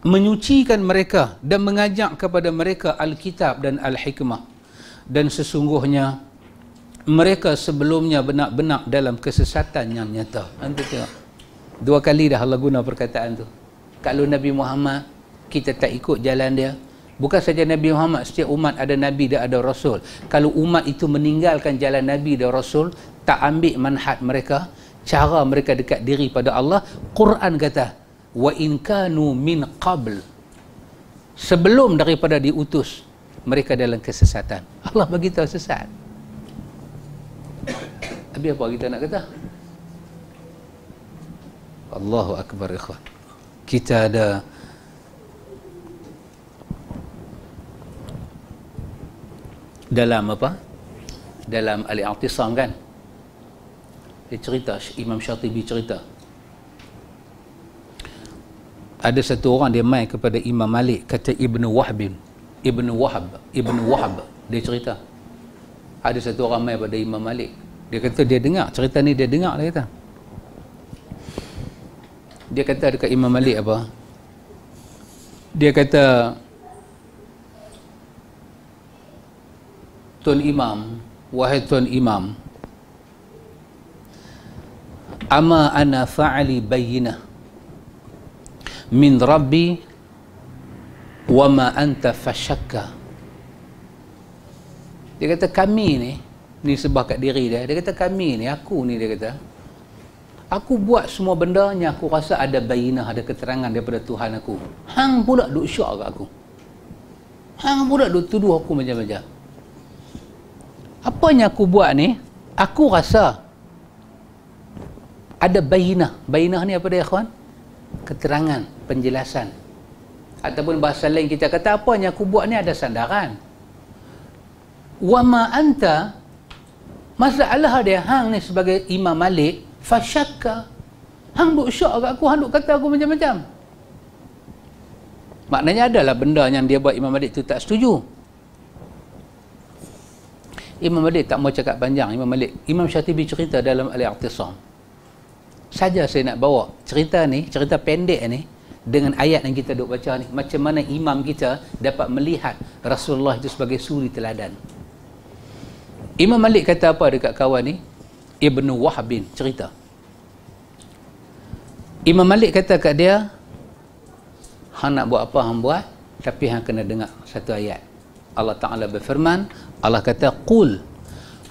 menyucikan mereka dan mengajak kepada mereka al-kitab dan al-hikmah dan sesungguhnya mereka sebelumnya benak-benak dalam kesesatan yang nyata. Nanti tengok. Dua kali dah Allah guna perkataan tu. Kalau Nabi Muhammad, kita tak ikut jalan dia. Bukan saja Nabi Muhammad, setiap umat ada Nabi dan ada Rasul. Kalau umat itu meninggalkan jalan Nabi dan Rasul, tak ambil manhat mereka, cara mereka dekat diri pada Allah, Quran kata, wa in kanu min qabl sebelum daripada diutus mereka dalam kesesatan. Allah bagi tahu sesat. Habis apa kita nak kata? Allahu akbar ikhwan. Kita ada dalam apa? Dalam al-i'tisam kan? Dia cerita Imam Syatibi cerita. Ada satu orang dia main kepada Imam Malik kata Ibnu Wahbin Ibn Wahab Ibn Wahab dia cerita ada satu orang mai pada Imam Malik dia kata dia dengar cerita ni dia dengar dia kata dia kata dekat Imam Malik apa dia kata Tuan Imam wahid Tuan Imam ama ana fa'ali bayyinah min rabbi wama anta fashakka dia kata kami ni ni sebab kat diri dia dia kata kami ni aku ni dia kata aku buat semua benda ni aku rasa ada bayinah ada keterangan daripada Tuhan aku hang pula duk syak kat aku hang pula duk tuduh aku macam-macam apa yang aku buat ni aku rasa ada bayinah bayinah ni apa dia kawan keterangan penjelasan ataupun bahasa lain kita kata apa yang aku buat ni ada sandaran wama anta masalah dia hang ni sebagai imam malik fasyaka hang duk syak kat aku hang duk kata aku macam-macam maknanya adalah benda yang dia buat imam malik tu tak setuju imam malik tak mau cakap panjang imam malik imam syatibi cerita dalam al-i'tisam saja saya nak bawa cerita ni cerita pendek ni dengan ayat yang kita duk baca ni macam mana imam kita dapat melihat Rasulullah itu sebagai suri teladan Imam Malik kata apa dekat kawan ni Ibnu Wahb bin cerita Imam Malik kata kat dia hang nak buat apa hang buat tapi hang kena dengar satu ayat Allah Taala berfirman Allah kata qul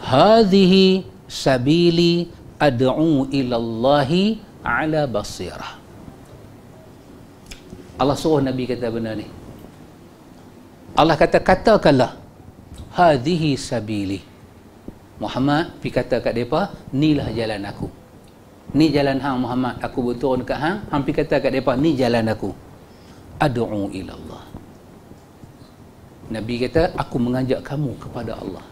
hadhihi sabili ad'u ila Allahi ala basirah Allah suruh Nabi kata benda ni. Allah kata katakanlah hadhihi sabili. Muhammad pi kata kat ni lah jalan aku. Ni jalan hang Muhammad, aku berturun kat hang, hang pi kata kat depa, ni jalan aku. Ad'u ila Allah. Nabi kata, aku mengajak kamu kepada Allah.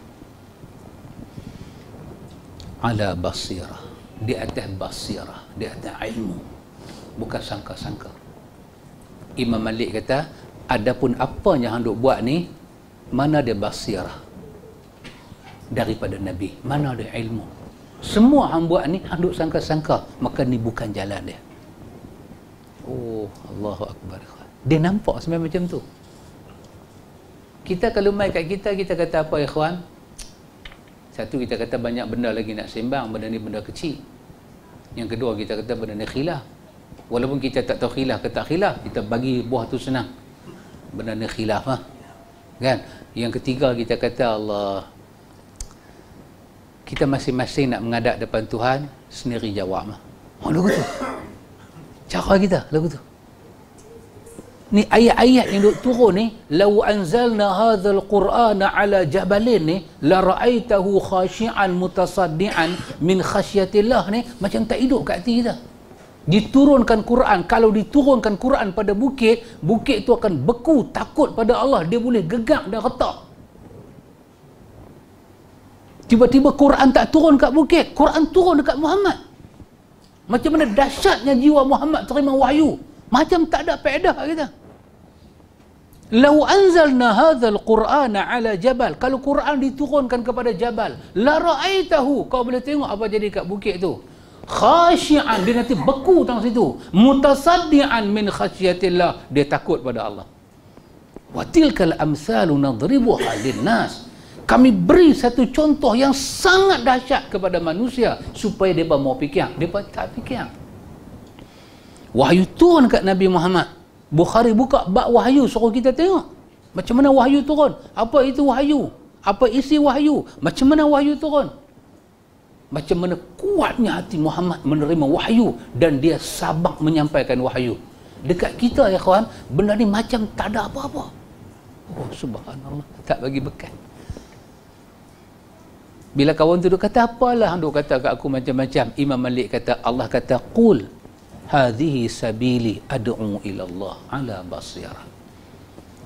Ala basirah, di atas basirah, di atas ilmu. Bukan sangka-sangka. Imam Malik kata adapun apa yang hang duk buat ni mana dia basirah daripada nabi mana dia ilmu semua hang buat ni hang duk sangka-sangka maka ni bukan jalan dia oh Allahu akbar dia nampak sampai macam tu kita kalau mai kat kita kita kata apa ikhwan satu kita kata banyak benda lagi nak sembang benda ni benda kecil yang kedua kita kata benda ni khilaf Walaupun kita tak tahu khilaf ke tak khilaf, kita bagi buah tu senang. Benda ni khilaf lah. Kan? Yang ketiga kita kata Allah kita masing-masing nak mengadap depan Tuhan sendiri jawab lah. Oh, lagu tu. Cara kita lagu tu. Ni ayat-ayat yang duk turun ni, "Lau anzalna hadzal Qur'ana 'ala jabalin ni, la ra'aitahu khashi'an mutasaddian min khasyatillah ni macam tak hidup kat hati kita." diturunkan Quran kalau diturunkan Quran pada bukit bukit itu akan beku takut pada Allah dia boleh gegak dan retak tiba-tiba Quran tak turun kat bukit Quran turun dekat Muhammad macam mana dahsyatnya jiwa Muhammad terima wahyu macam tak ada faedah kita Lau anzalna hadzal Qur'ana ala jabal kalau Quran diturunkan kepada jabal la ra'aitahu kau boleh tengok apa jadi kat bukit tu khashian dia nanti beku tang situ mutasaddian min khasyatillah dia takut pada Allah wa tilkal amsalun nadribuha linnas kami beri satu contoh yang sangat dahsyat kepada manusia supaya depa mau fikir depa tak fikir wahyu turun kat Nabi Muhammad Bukhari buka bab wahyu suruh kita tengok macam mana wahyu turun apa itu wahyu apa isi wahyu macam mana wahyu turun macam mana kuatnya hati Muhammad menerima wahyu dan dia sabak menyampaikan wahyu dekat kita ya kawan benda ni macam tak ada apa-apa oh subhanallah tak bagi bekal bila kawan tu duk kata apalah hang duk kata kat aku macam-macam Imam Malik kata Allah kata qul hadhihi sabili ad'u ila ala basira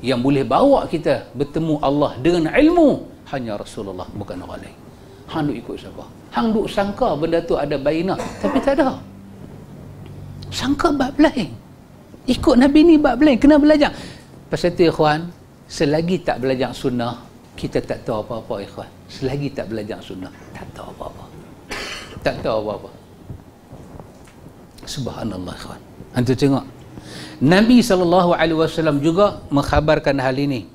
yang boleh bawa kita bertemu Allah dengan ilmu hanya Rasulullah bukan orang lain hang ikut siapa Hang duk sangka benda tu ada bainah. Tapi tak ada. Sangka bab lain. Ikut Nabi ni bab lain. Kena belajar. Pasal tu, ikhwan, selagi tak belajar sunnah, kita tak tahu apa-apa, ikhwan. Selagi tak belajar sunnah, tak tahu apa-apa. Tak tahu apa-apa. Subhanallah, ikhwan. Hantu tengok. Nabi SAW juga mengkhabarkan hal ini.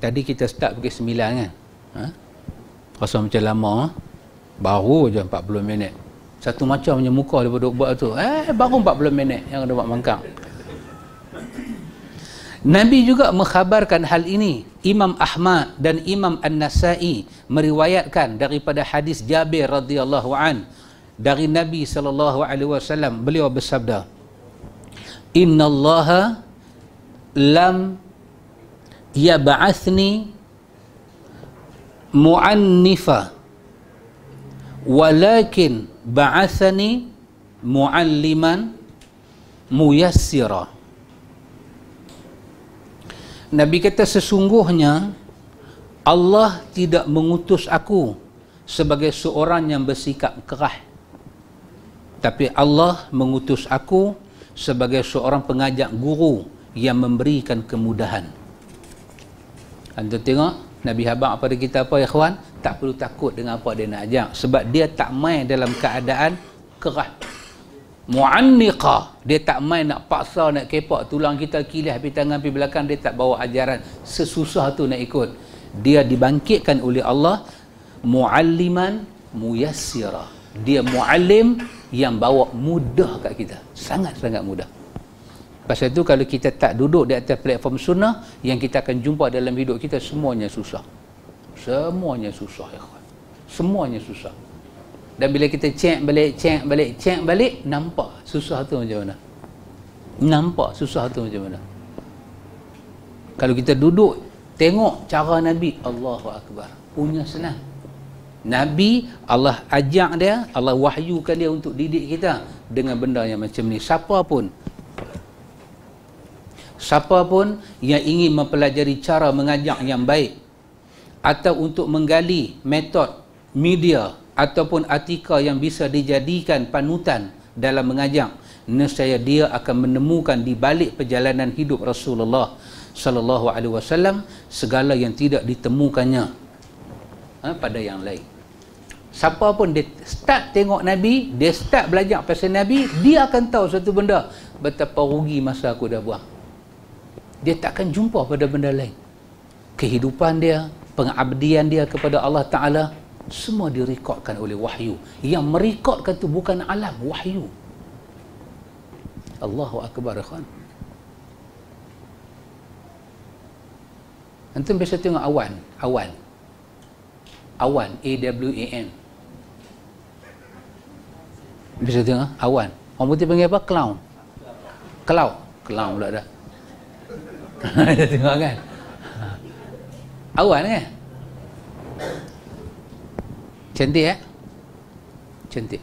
Tadi kita start pukul 9 kan? Ha? Rasa macam lama. Ha? baru je 40 minit satu macam punya muka dia duduk buat tu eh baru 40 minit yang ada buat mangkang Nabi juga mengkhabarkan hal ini Imam Ahmad dan Imam An-Nasai meriwayatkan daripada hadis Jabir radhiyallahu an dari Nabi sallallahu alaihi wasallam beliau bersabda Inna Allah lam yab'athni muannifa walakin ba'athani mu'alliman muyassira Nabi kata sesungguhnya Allah tidak mengutus aku sebagai seorang yang bersikap keras tapi Allah mengutus aku sebagai seorang pengajak guru yang memberikan kemudahan. Anda tengok Nabi Habak pada kita apa ya kawan? tak perlu takut dengan apa dia nak ajak sebab dia tak main dalam keadaan kerah mu'anniqa dia tak main nak paksa nak kepak tulang kita kilih pi tangan pi belakang dia tak bawa ajaran sesusah tu nak ikut dia dibangkitkan oleh Allah mu'alliman muyassira dia mu'allim yang bawa mudah kat kita sangat-sangat mudah pasal tu kalau kita tak duduk di atas platform sunnah yang kita akan jumpa dalam hidup kita semuanya susah Semuanya susah ikhwan. Semuanya susah. Dan bila kita check balik, check balik, check balik, nampak susah tu macam mana. Nampak susah tu macam mana. Kalau kita duduk, tengok cara Nabi, Allahu Akbar. Punya senang. Nabi, Allah ajak dia, Allah wahyukan dia untuk didik kita dengan benda yang macam ni. Siapa pun, siapa pun yang ingin mempelajari cara mengajak yang baik, atau untuk menggali metod media ataupun artikel yang bisa dijadikan panutan dalam mengajak nescaya dia akan menemukan di balik perjalanan hidup Rasulullah sallallahu alaihi wasallam segala yang tidak ditemukannya ha, pada yang lain siapa pun dia start tengok nabi dia start belajar pasal nabi dia akan tahu satu benda betapa rugi masa aku dah buang dia takkan jumpa pada benda lain kehidupan dia pengabdian dia kepada Allah Ta'ala semua direkodkan oleh wahyu yang merekodkan itu bukan alam wahyu Allahu Akbar khan. Nanti biasa tengok awan, awan. Awan A W A N. Biasa tengok awan. Orang putih panggil apa? Clown. Clown, clown pula dah. Ada [LAUGHS] tengok kan? awal kan cantik eh cantik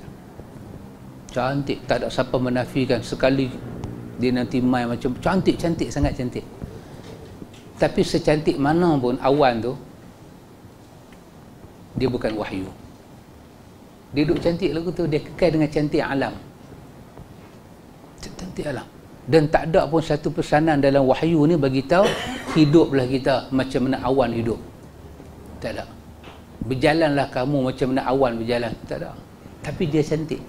cantik tak ada siapa menafikan sekali dia nanti mai macam cantik cantik sangat cantik tapi secantik mana pun awan tu dia bukan wahyu dia duduk cantik lagu tu dia kekal dengan cantik alam cantik alam dan tak ada pun satu pesanan dalam wahyu ni bagi tahu hiduplah kita macam mana awan hidup. Tak ada. Berjalanlah kamu macam mana awan berjalan. Tak ada. Tapi dia cantik.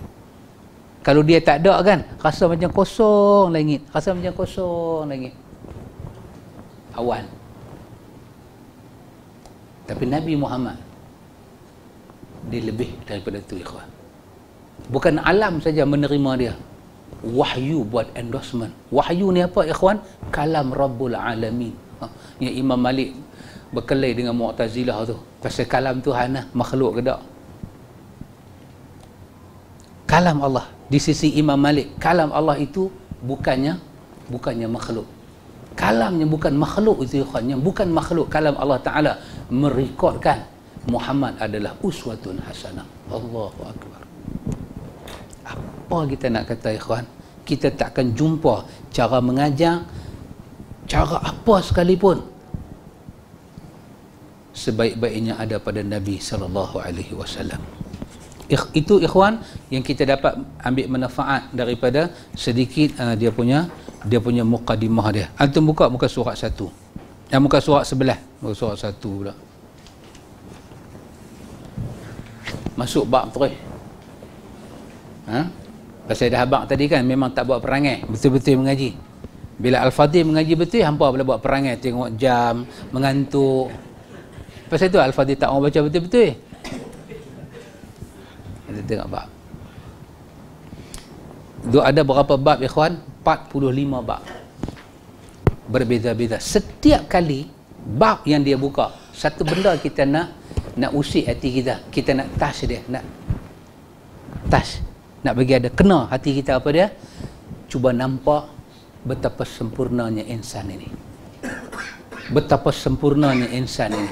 Kalau dia tak ada kan, rasa macam kosong langit. Rasa macam kosong langit. Awan. Tapi Nabi Muhammad, dia lebih daripada itu, ikhwan. Bukan alam saja menerima dia. Wahyu buat endorsement. Wahyu ni apa, ikhwan? Kalam Rabbul Alamin. Ha, yang Imam Malik berkelai dengan Mu'tazilah tu pasal kalam Tuhan lah makhluk ke tak kalam Allah di sisi Imam Malik kalam Allah itu bukannya bukannya makhluk kalamnya bukan makhluk itu Yang bukan makhluk kalam Allah Ta'ala merekodkan Muhammad adalah uswatun hasanah Allahu Akbar apa kita nak kata ikhwan kita takkan jumpa cara mengajar cara apa sekalipun sebaik-baiknya ada pada Nabi sallallahu alaihi wasallam. Itu ikhwan yang kita dapat ambil manfaat daripada sedikit uh, dia punya dia punya mukadimah dia. Antum ah, buka muka surat satu. Dan ah, muka surat sebelah. Muka surat satu pula. Masuk bab terus. Eh. Ha? Pasal dah bab tadi kan memang tak buat perangai. Betul-betul mengaji. Bila Al-Fadhil mengaji betul, hampa boleh buat perangai, tengok jam, mengantuk. Pasal itu Al-Fadhil tak mau baca betul-betul. Kita tengok bab. Itu ada berapa bab, ikhwan? 45 bab. Berbeza-beza. Setiap kali, bab yang dia buka, satu benda kita nak nak usik hati kita. Kita nak touch dia. Nak touch. Nak bagi ada kena hati kita apa dia. Cuba nampak betapa sempurnanya insan ini betapa sempurnanya insan ini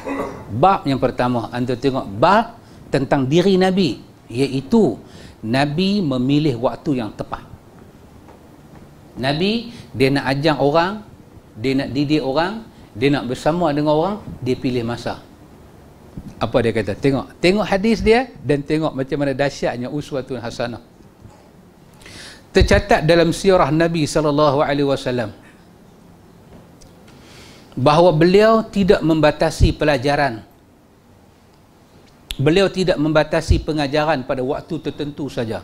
bab yang pertama anda tengok bab tentang diri nabi iaitu nabi memilih waktu yang tepat nabi dia nak ajak orang dia nak didik orang dia nak bersama dengan orang dia pilih masa apa dia kata tengok tengok hadis dia dan tengok macam mana dahsyatnya uswatun hasanah tercatat dalam sirah Nabi sallallahu alaihi wasallam bahawa beliau tidak membatasi pelajaran beliau tidak membatasi pengajaran pada waktu tertentu saja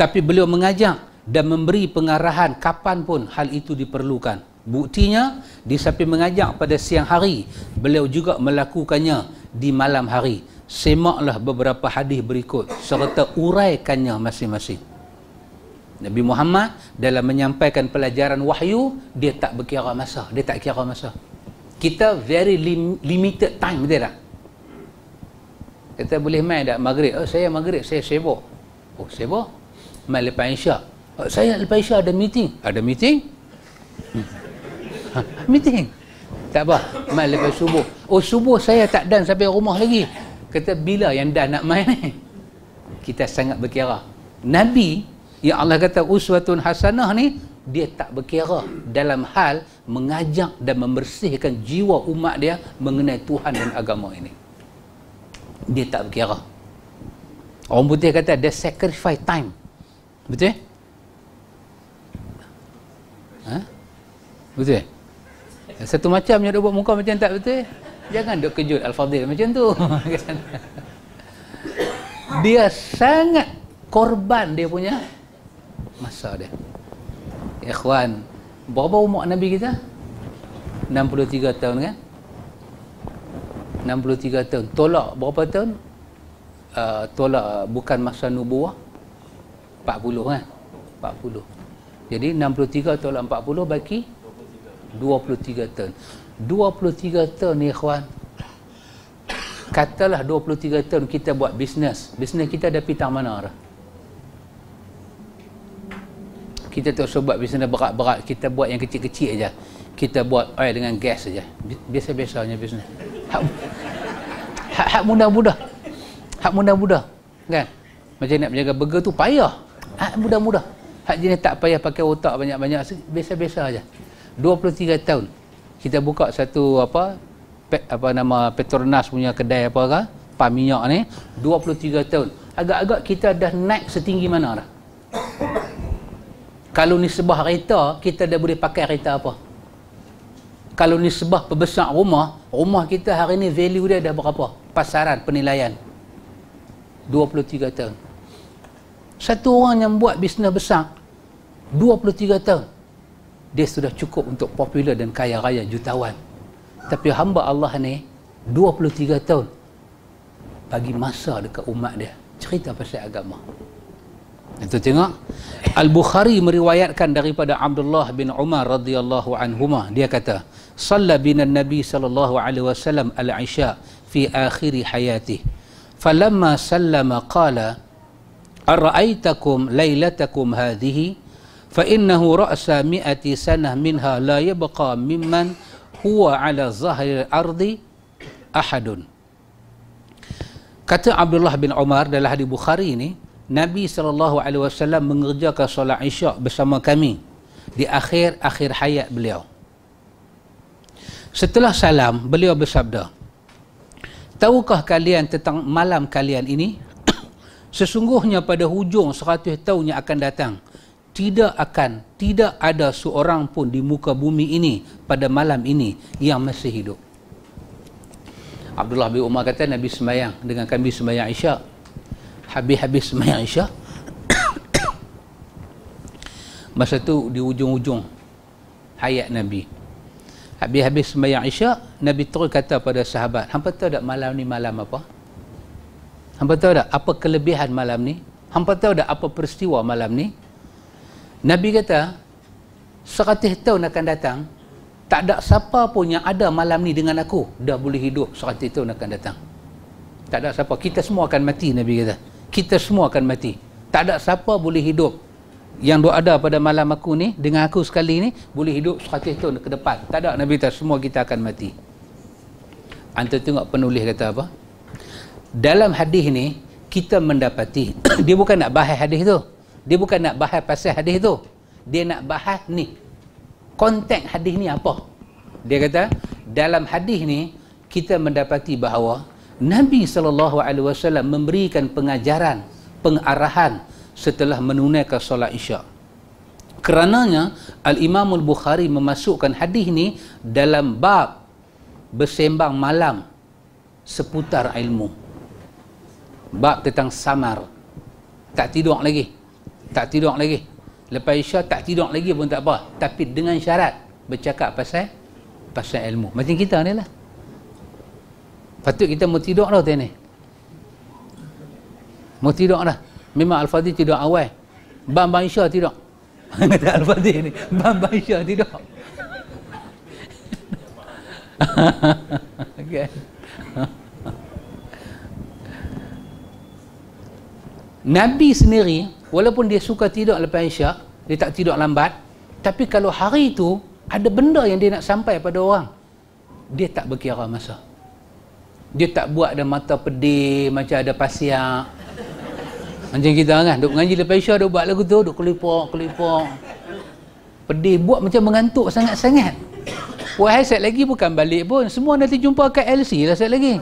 tapi beliau mengajak dan memberi pengarahan kapan pun hal itu diperlukan buktinya di samping mengajak pada siang hari beliau juga melakukannya di malam hari semaklah beberapa hadis berikut serta uraikannya masing-masing Nabi Muhammad dalam menyampaikan pelajaran wahyu dia tak berkira masa dia tak kira masa kita very lim- limited time betul tak kita boleh main tak maghrib oh, saya maghrib saya sibuk oh sibuk main lepas isyak oh, saya lepas isyak ada meeting ada meeting ha, [LAUGHS] meeting tak apa main lepas subuh oh subuh saya tak dan sampai rumah lagi kata bila yang dan nak main ni kita sangat berkira Nabi yang Allah kata uswatun hasanah ni dia tak berkira dalam hal mengajak dan membersihkan jiwa umat dia mengenai Tuhan dan agama ini dia tak berkira orang putih kata dia sacrifice time betul ha? betul satu macam yang dia buat muka macam tak betul jangan duk kejut Al-Fadhil macam tu [LAUGHS] dia sangat korban dia punya masa dia. Ikhwan, berapa umur Nabi kita? 63 tahun kan? 63 tahun. Tolak berapa tahun? Uh, tolak bukan masa nubuah. 40 kan? 40. Jadi 63 tolak 40 bagi 23 tahun. 23 tahun ni ikhwan. Katalah 23 tahun kita buat bisnes. Bisnes kita ada pitang mana dah? kita tak usah buat bisnes berat-berat kita buat yang kecil-kecil aja kita buat air dengan gas aja biasa-biasanya bisnes hak hak, mudah-mudah hak mudah-mudah kan macam nak menjaga burger tu payah hak mudah-mudah hak jenis tak payah pakai otak banyak-banyak biasa-biasa aja 23 tahun kita buka satu apa pe, apa nama Petronas punya kedai apa ke pam minyak ni 23 tahun agak-agak kita dah naik setinggi mana dah kalau ni sebah kereta kita dah boleh pakai kereta apa kalau ni sebah pebesar rumah rumah kita hari ni value dia dah berapa pasaran penilaian 23 tahun satu orang yang buat bisnes besar 23 tahun dia sudah cukup untuk popular dan kaya raya jutawan tapi hamba Allah ni 23 tahun bagi masa dekat umat dia cerita pasal agama kita tengok Al-Bukhari meriwayatkan daripada Abdullah bin Umar radhiyallahu anhu. dia kata Salla bin Nabi sallallahu alaihi wasallam al-Isya fi akhir hayatih. Falamma sallama qala Ara'aitakum laylatakum hadhihi fa innahu ra'sa mi'ati sanah minha la yabqa mimman huwa ala zahir ardi ahadun. Kata Abdullah bin Umar dalam hadis Bukhari ini. Nabi sallallahu alaihi wasallam mengerjakan solat Isyak bersama kami di akhir-akhir hayat beliau. Setelah salam, beliau bersabda, "Tahukah kalian tentang malam kalian ini? [COUGHS] Sesungguhnya pada hujung 100 tahun yang akan datang, tidak akan tidak ada seorang pun di muka bumi ini pada malam ini yang masih hidup." Abdullah bin Umar kata Nabi semayang dengan kami semayang Isyak habis-habis semayang isyak masa tu di ujung-ujung hayat Nabi habis-habis semayang isyak Nabi terus kata pada sahabat hampa tahu tak malam ni malam apa hampa tahu tak apa kelebihan malam ni hampa tahu tak apa peristiwa malam ni Nabi kata seratus tahun akan datang tak ada siapa pun yang ada malam ni dengan aku dah boleh hidup seratus tahun akan datang tak ada siapa kita semua akan mati Nabi kata kita semua akan mati. Tak ada siapa boleh hidup yang dok ada pada malam aku ni dengan aku sekali ni boleh hidup 100 tahun ke depan. Tak ada Nabi kata semua kita akan mati. Anda tengok penulis kata apa? Dalam hadis ni kita mendapati [CLEARS THROAT] dia bukan nak bahas hadis tu. Dia bukan nak bahas pasal hadis tu. Dia nak bahas ni. Konteks hadis ni apa? Dia kata dalam hadis ni kita mendapati bahawa Nabi SAW memberikan pengajaran, pengarahan setelah menunaikan solat isyak. Kerananya, Al-Imam Al-Bukhari memasukkan hadis ini dalam bab bersembang malam seputar ilmu. Bab tentang samar. Tak tidur lagi. Tak tidur lagi. Lepas isyak tak tidur lagi pun tak apa. Tapi dengan syarat bercakap pasal pasal ilmu. Macam kita ni lah. Patut kita mau tidur lah tadi ni. Mau tidur lah. Memang Al-Fadhi tidur awal. Bang Bang Isya tidur. [LAUGHS] Kata Al-Fadhi ni. Bang Bang Isya tidur. [LAUGHS] okay. Nabi sendiri, walaupun dia suka tidur lepas Isya, dia tak tidur lambat. Tapi kalau hari itu, ada benda yang dia nak sampai pada orang. Dia tak berkira Masa dia tak buat ada mata pedih macam ada pasiak macam kita kan duk mengaji lepas isya duk buat lagu tu duk kelipok kelipok pedih buat macam mengantuk sangat-sangat buat headset lagi bukan balik pun semua nanti jumpa kat LC lah set lagi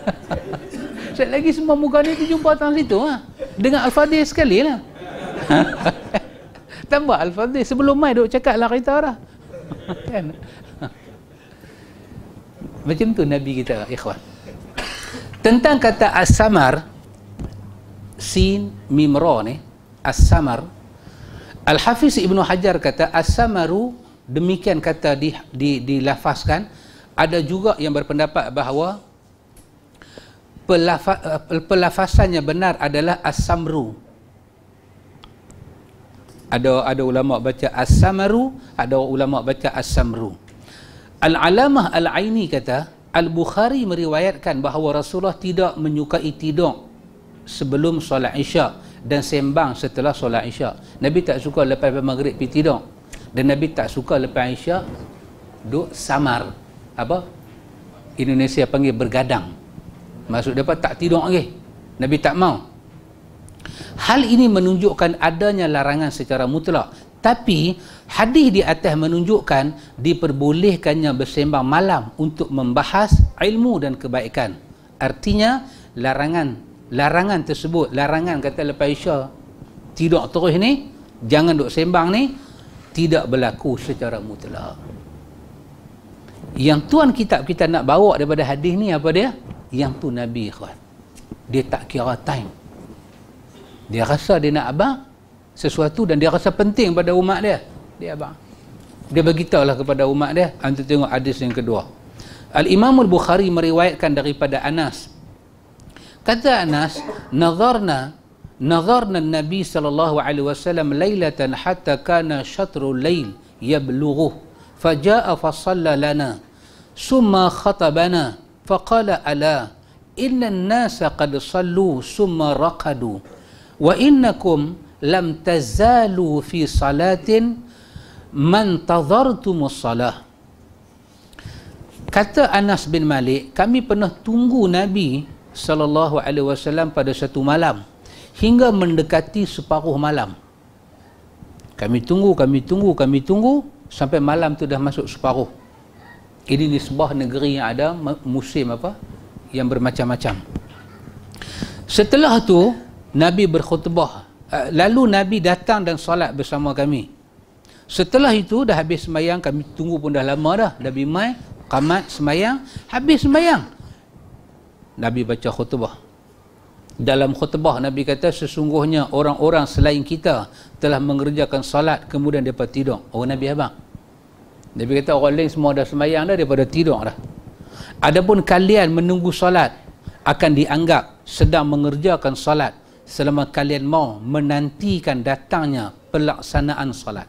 [LAUGHS] set lagi semua muka ni tu jumpa atas situ lah dengan Al-Fadih sekali lah [LAUGHS] tambah Al-Fadih sebelum mai duk cakap lah kita dah [LAUGHS] kan? Macam tu Nabi kita ikhwan. Tentang kata as-samar sin mimra ni eh, as-samar Al-Hafiz Ibnu Hajar kata as-samaru demikian kata di, di dilafazkan ada juga yang berpendapat bahawa pelafa, eh, pelafasannya benar adalah as-samru ada ada ulama baca as-samaru ada ulama baca as-samru Al-Alamah Al-Aini kata, Al-Bukhari meriwayatkan bahawa Rasulullah tidak menyukai tidur sebelum solat isyak dan sembang setelah solat isyak. Nabi tak suka lepas maghrib pergi tidur. Dan Nabi tak suka lepas isyak duduk samar. Apa? Indonesia panggil bergadang. Maksud dia tak tidur lagi. Nabi tak mau. Hal ini menunjukkan adanya larangan secara mutlak. Tapi Hadis di atas menunjukkan diperbolehkannya bersembang malam untuk membahas ilmu dan kebaikan. Artinya larangan larangan tersebut, larangan kata lepas Isya tidak terus ni, jangan duk sembang ni tidak berlaku secara mutlak. Yang tuan kitab kita nak bawa daripada hadis ni apa dia? Yang tu Nabi khuan. Dia tak kira time. Dia rasa dia nak abang sesuatu dan dia rasa penting pada umat dia dia abang dia beritahulah kepada umat dia anda tengok hadis yang kedua Al-Imam bukhari meriwayatkan daripada Anas kata Anas nazarna nazarna Nabi sallallahu alaihi wasallam lailatan hatta kana syatru lail yablughu faja'a fa shalla lana summa khatabana faqala ala inna an-nasa qad sallu summa raqadu wa innakum lam tazalu fi salatin mantazartumus salah kata Anas bin Malik kami pernah tunggu Nabi sallallahu alaihi wasallam pada satu malam hingga mendekati separuh malam kami tunggu kami tunggu kami tunggu sampai malam tu dah masuk separuh ini di sebuah negeri yang ada musim apa yang bermacam-macam setelah tu Nabi berkhutbah eh, lalu Nabi datang dan salat bersama kami Setelah itu dah habis semayang Kami tunggu pun dah lama dah Nabi mai Kamat semayang Habis semayang Nabi baca khutbah Dalam khutbah Nabi kata Sesungguhnya orang-orang selain kita Telah mengerjakan salat Kemudian mereka tidur Oh Nabi Abang Nabi kata orang lain semua dah semayang dah Daripada tidur dah Adapun kalian menunggu salat Akan dianggap sedang mengerjakan salat Selama kalian mau menantikan datangnya Pelaksanaan salat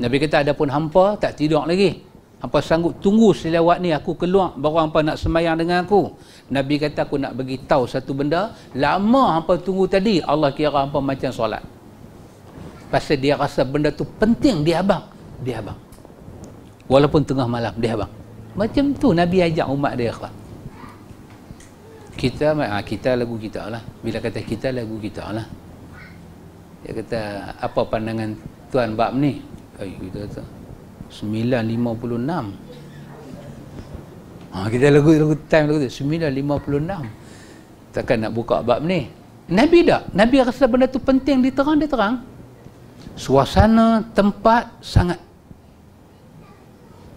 Nabi kata ada pun hampa tak tidur lagi. Hampa sanggup tunggu selewat ni aku keluar baru hampa nak semayang dengan aku. Nabi kata aku nak bagi tahu satu benda, lama hampa tunggu tadi Allah kira hampa macam solat. Pasal dia rasa benda tu penting dia abang, dia abang. Walaupun tengah malam dia abang. Macam tu Nabi ajak umat dia akhlak. Kita ha, kita lagu kita lah. Bila kata kita lagu kita lah. Dia kata apa pandangan tuan bab ni ayuh kita kata 956 ha, kita lagu lagu time lagu tu 956 takkan nak buka bab ni Nabi tak Nabi rasa benda tu penting diterang diterang. suasana tempat sangat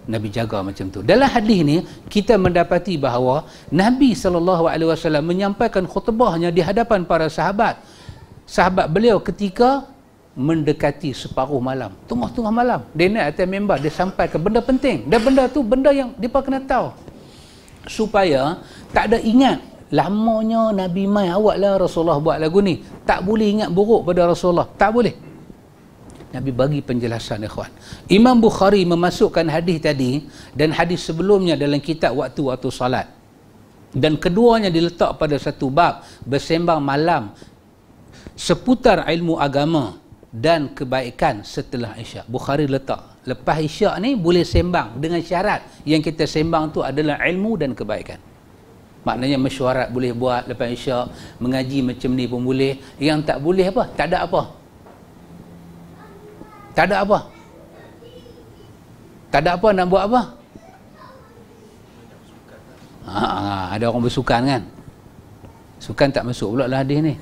Nabi jaga macam tu. Dalam hadis ni kita mendapati bahawa Nabi saw menyampaikan khutbahnya di hadapan para sahabat. Sahabat beliau ketika mendekati separuh malam. Tengah-tengah malam, dia naik atas mimbar, dia sampai ke benda penting. Dan benda tu benda yang dia kena tahu. Supaya tak ada ingat lamanya Nabi mai awaklah Rasulullah buat lagu ni. Tak boleh ingat buruk pada Rasulullah. Tak boleh. Nabi bagi penjelasan ikhwan. Imam Bukhari memasukkan hadis tadi dan hadis sebelumnya dalam kitab waktu-waktu salat. Dan keduanya diletak pada satu bab bersembang malam seputar ilmu agama dan kebaikan setelah isyak. Bukhari letak. Lepas isyak ni boleh sembang dengan syarat yang kita sembang tu adalah ilmu dan kebaikan. Maknanya mesyuarat boleh buat lepas isyak, mengaji macam ni pun boleh. Yang tak boleh apa? Tak ada apa. Tak ada apa. Tak ada apa nak buat apa? Ha, ada orang bersukan kan? Sukan tak masuk pula lah hadis ni.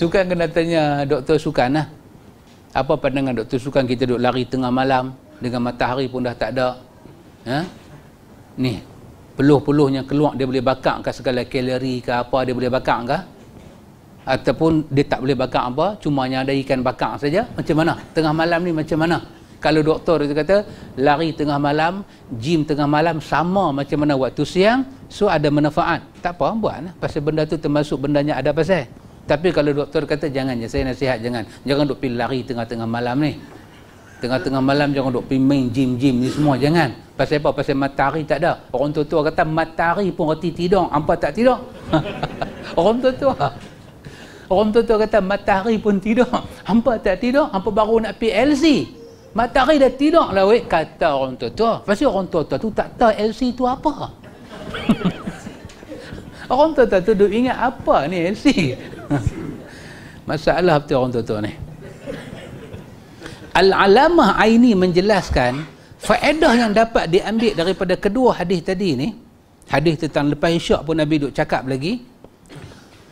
Sukan kena tanya doktor sukan lah. Apa pandangan doktor sukan kita duduk lari tengah malam dengan matahari pun dah tak ada. Ha? Ni, peluh-peluhnya keluar dia boleh bakar ke segala kalori ke apa dia boleh bakar ke? Ataupun dia tak boleh bakar apa, cuma yang ada ikan bakar saja. Macam mana? Tengah malam ni macam mana? Kalau doktor itu kata, lari tengah malam, gym tengah malam, sama macam mana waktu siang, so ada manfaat. Tak apa, buat lah. Pasal benda tu termasuk benda yang ada pasal. Tapi kalau doktor kata jangan ya, saya nasihat jangan. Jangan duk pergi lari tengah-tengah malam ni. Tengah-tengah malam jangan duk pergi main gym-gym ni semua jangan. Pasal apa? Pasal matahari tak ada. Orang tua-tua kata matahari pun reti tidur. Ampa tak tidur? [LAUGHS] Orang tua-tua. Orang tua-tua kata matahari pun tidur. Ampa tak tidur? Ampa baru nak PLC. Matahari dah tidur lah weh. Kata orang tua-tua. Pasal orang tua-tua tu tak tahu LC tu apa. [LAUGHS] orang tua-tua tu duk ingat apa ni LC. [LAUGHS] Masalah betul orang tua-tua ni. Al-Alamah Aini menjelaskan faedah yang dapat diambil daripada kedua hadis tadi ni. Hadis tentang lepas isyak pun Nabi duk cakap lagi.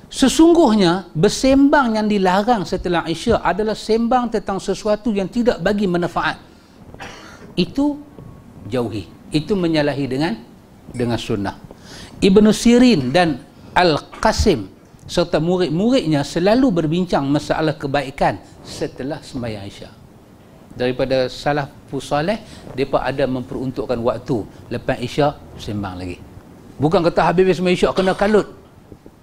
Sesungguhnya bersembang yang dilarang setelah isyak adalah sembang tentang sesuatu yang tidak bagi manfaat. Itu jauhi. Itu menyalahi dengan dengan sunnah. ibnu Sirin dan Al-Qasim serta murid-muridnya selalu berbincang masalah kebaikan setelah sembahyang isya Daripada salah pusaleh, mereka ada memperuntukkan waktu. Lepas isya sembang lagi. Bukan kata habis sembahyang isya kena kalut.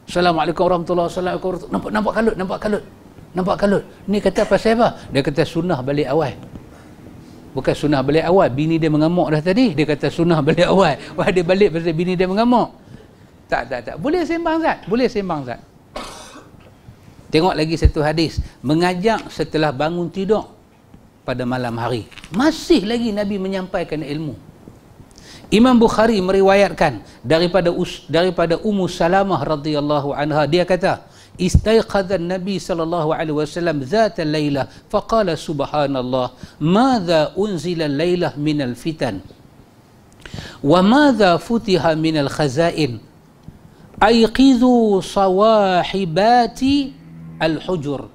Assalamualaikum warahmatullahi wabarakatuh. Nampak, nampak kalut, nampak kalut. Nampak kalut. Ni kata pasal apa? Dia kata sunnah balik awal. Bukan sunnah balik awal. Bini dia mengamuk dah tadi. Dia kata sunnah balik awal. Wah dia balik pasal bini dia mengamuk. Tak, tak, tak. Boleh sembang zat. Boleh sembang zat. Tengok lagi satu hadis. Mengajak setelah bangun tidur pada malam hari. Masih lagi Nabi menyampaikan ilmu. Imam Bukhari meriwayatkan daripada daripada Ummu Salamah radhiyallahu anha dia kata Istaiqadha Nabi sallallahu alaihi wasallam zat al-lailah faqala subhanallah madza unzila al-lailah min al-fitan wa madza futiha min al-khaza'in ayqizu sawahibati al-hujur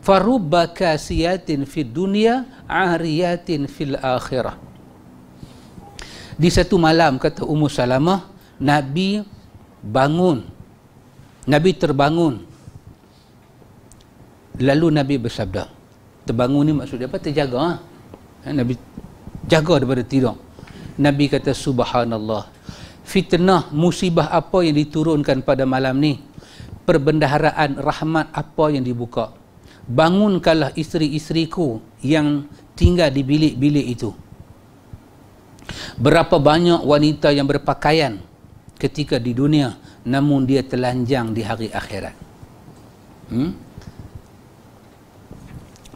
farubba kasiyatin fi dunya ariyatin fil akhirah di satu malam kata Ummu Salamah Nabi bangun Nabi terbangun lalu Nabi bersabda terbangun ni maksudnya apa terjaga ha? Eh, Nabi jaga daripada tidur Nabi kata subhanallah fitnah musibah apa yang diturunkan pada malam ni perbendaharaan rahmat apa yang dibuka. Bangunkanlah isteri-isteriku yang tinggal di bilik-bilik itu. Berapa banyak wanita yang berpakaian ketika di dunia namun dia telanjang di hari akhirat. Hmm?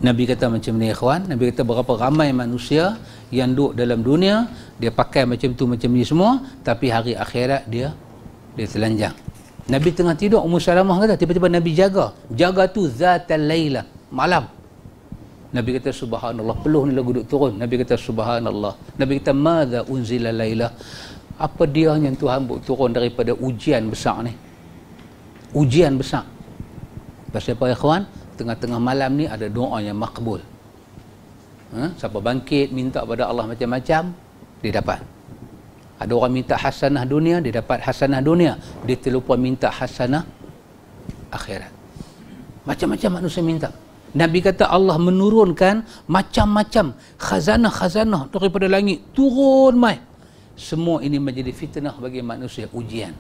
Nabi kata macam ni ikhwan, Nabi kata berapa ramai manusia yang duduk dalam dunia, dia pakai macam tu macam ni semua, tapi hari akhirat dia dia telanjang. Nabi tengah tidur Ummu Salamah kata tiba-tiba Nabi jaga. Jaga tu zatal laila, malam. Nabi kata subhanallah, peluh ni lagu duduk turun. Nabi kata subhanallah. Nabi kata Mada unzila laila? Apa dia yang Tuhan buat turun daripada ujian besar ni? Ujian besar. Pasal apa ikhwan? Tengah-tengah malam ni ada doa yang makbul. Ha? Siapa bangkit minta pada Allah macam-macam, dia dapat. Ada orang minta hasanah dunia, dia dapat hasanah dunia. Dia terlupa minta hasanah akhirat. Macam-macam manusia minta. Nabi kata Allah menurunkan macam-macam khazanah-khazanah daripada langit turun mai. Semua ini menjadi fitnah bagi manusia, ujian.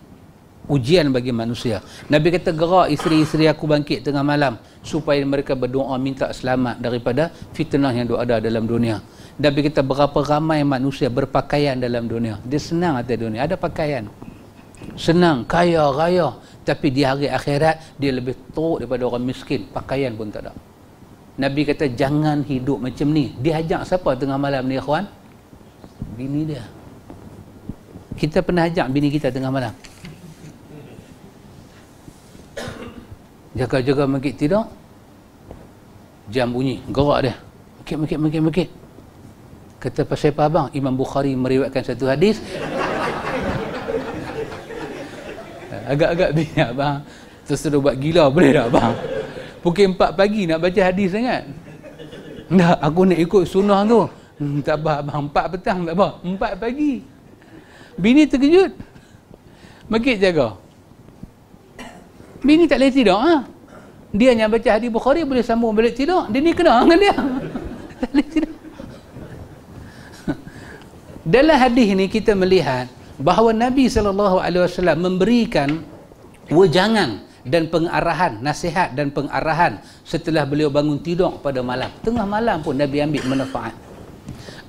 Ujian bagi manusia. Nabi kata gerak isteri-isteri aku bangkit tengah malam supaya mereka berdoa minta selamat daripada fitnah yang ada dalam dunia. Nabi kita berapa ramai manusia berpakaian dalam dunia dia senang atas dunia ada pakaian senang kaya raya tapi di hari akhirat dia lebih teruk daripada orang miskin pakaian pun tak ada Nabi kata jangan hidup macam ni dia ajak siapa tengah malam ni ikhwan bini dia kita pernah ajak bini kita tengah malam jaga-jaga makin tidak jam bunyi gerak dia makin makin makin makin kata pasal apa abang Imam Bukhari meriwayatkan satu hadis agak-agak banyak abang Terus buat gila boleh tak abang pukul 4 pagi nak baca hadis sangat tak aku nak ikut sunnah tu hmm, tak apa abang 4 petang tak apa 4 pagi bini terkejut makit jaga bini tak boleh tidur ha? dia yang baca hadis Bukhari boleh sambung balik tidur dia ni kena dengan dia [LAUGHS] tak boleh tidur dalam hadis ini kita melihat bahawa Nabi sallallahu alaihi wasallam memberikan wejangan dan pengarahan, nasihat dan pengarahan setelah beliau bangun tidur pada malam. Tengah malam pun Nabi ambil manfaat.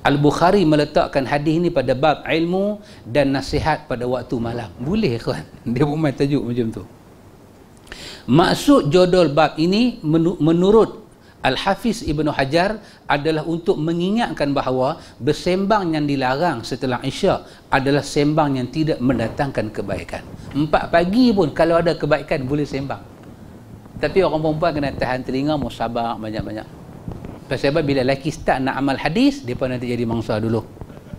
Al-Bukhari meletakkan hadis ini pada bab ilmu dan nasihat pada waktu malam. Boleh kan? [LAUGHS] Dia pun main tajuk macam tu. Maksud jodol bab ini menurut Al-Hafiz Ibn Hajar adalah untuk mengingatkan bahawa bersembang yang dilarang setelah Isyak adalah sembang yang tidak mendatangkan kebaikan. Empat pagi pun kalau ada kebaikan boleh sembang. Tapi orang perempuan kena tahan telinga, mau sabar banyak-banyak. Sebab bila lelaki start nak amal hadis, dia pun nanti jadi mangsa dulu.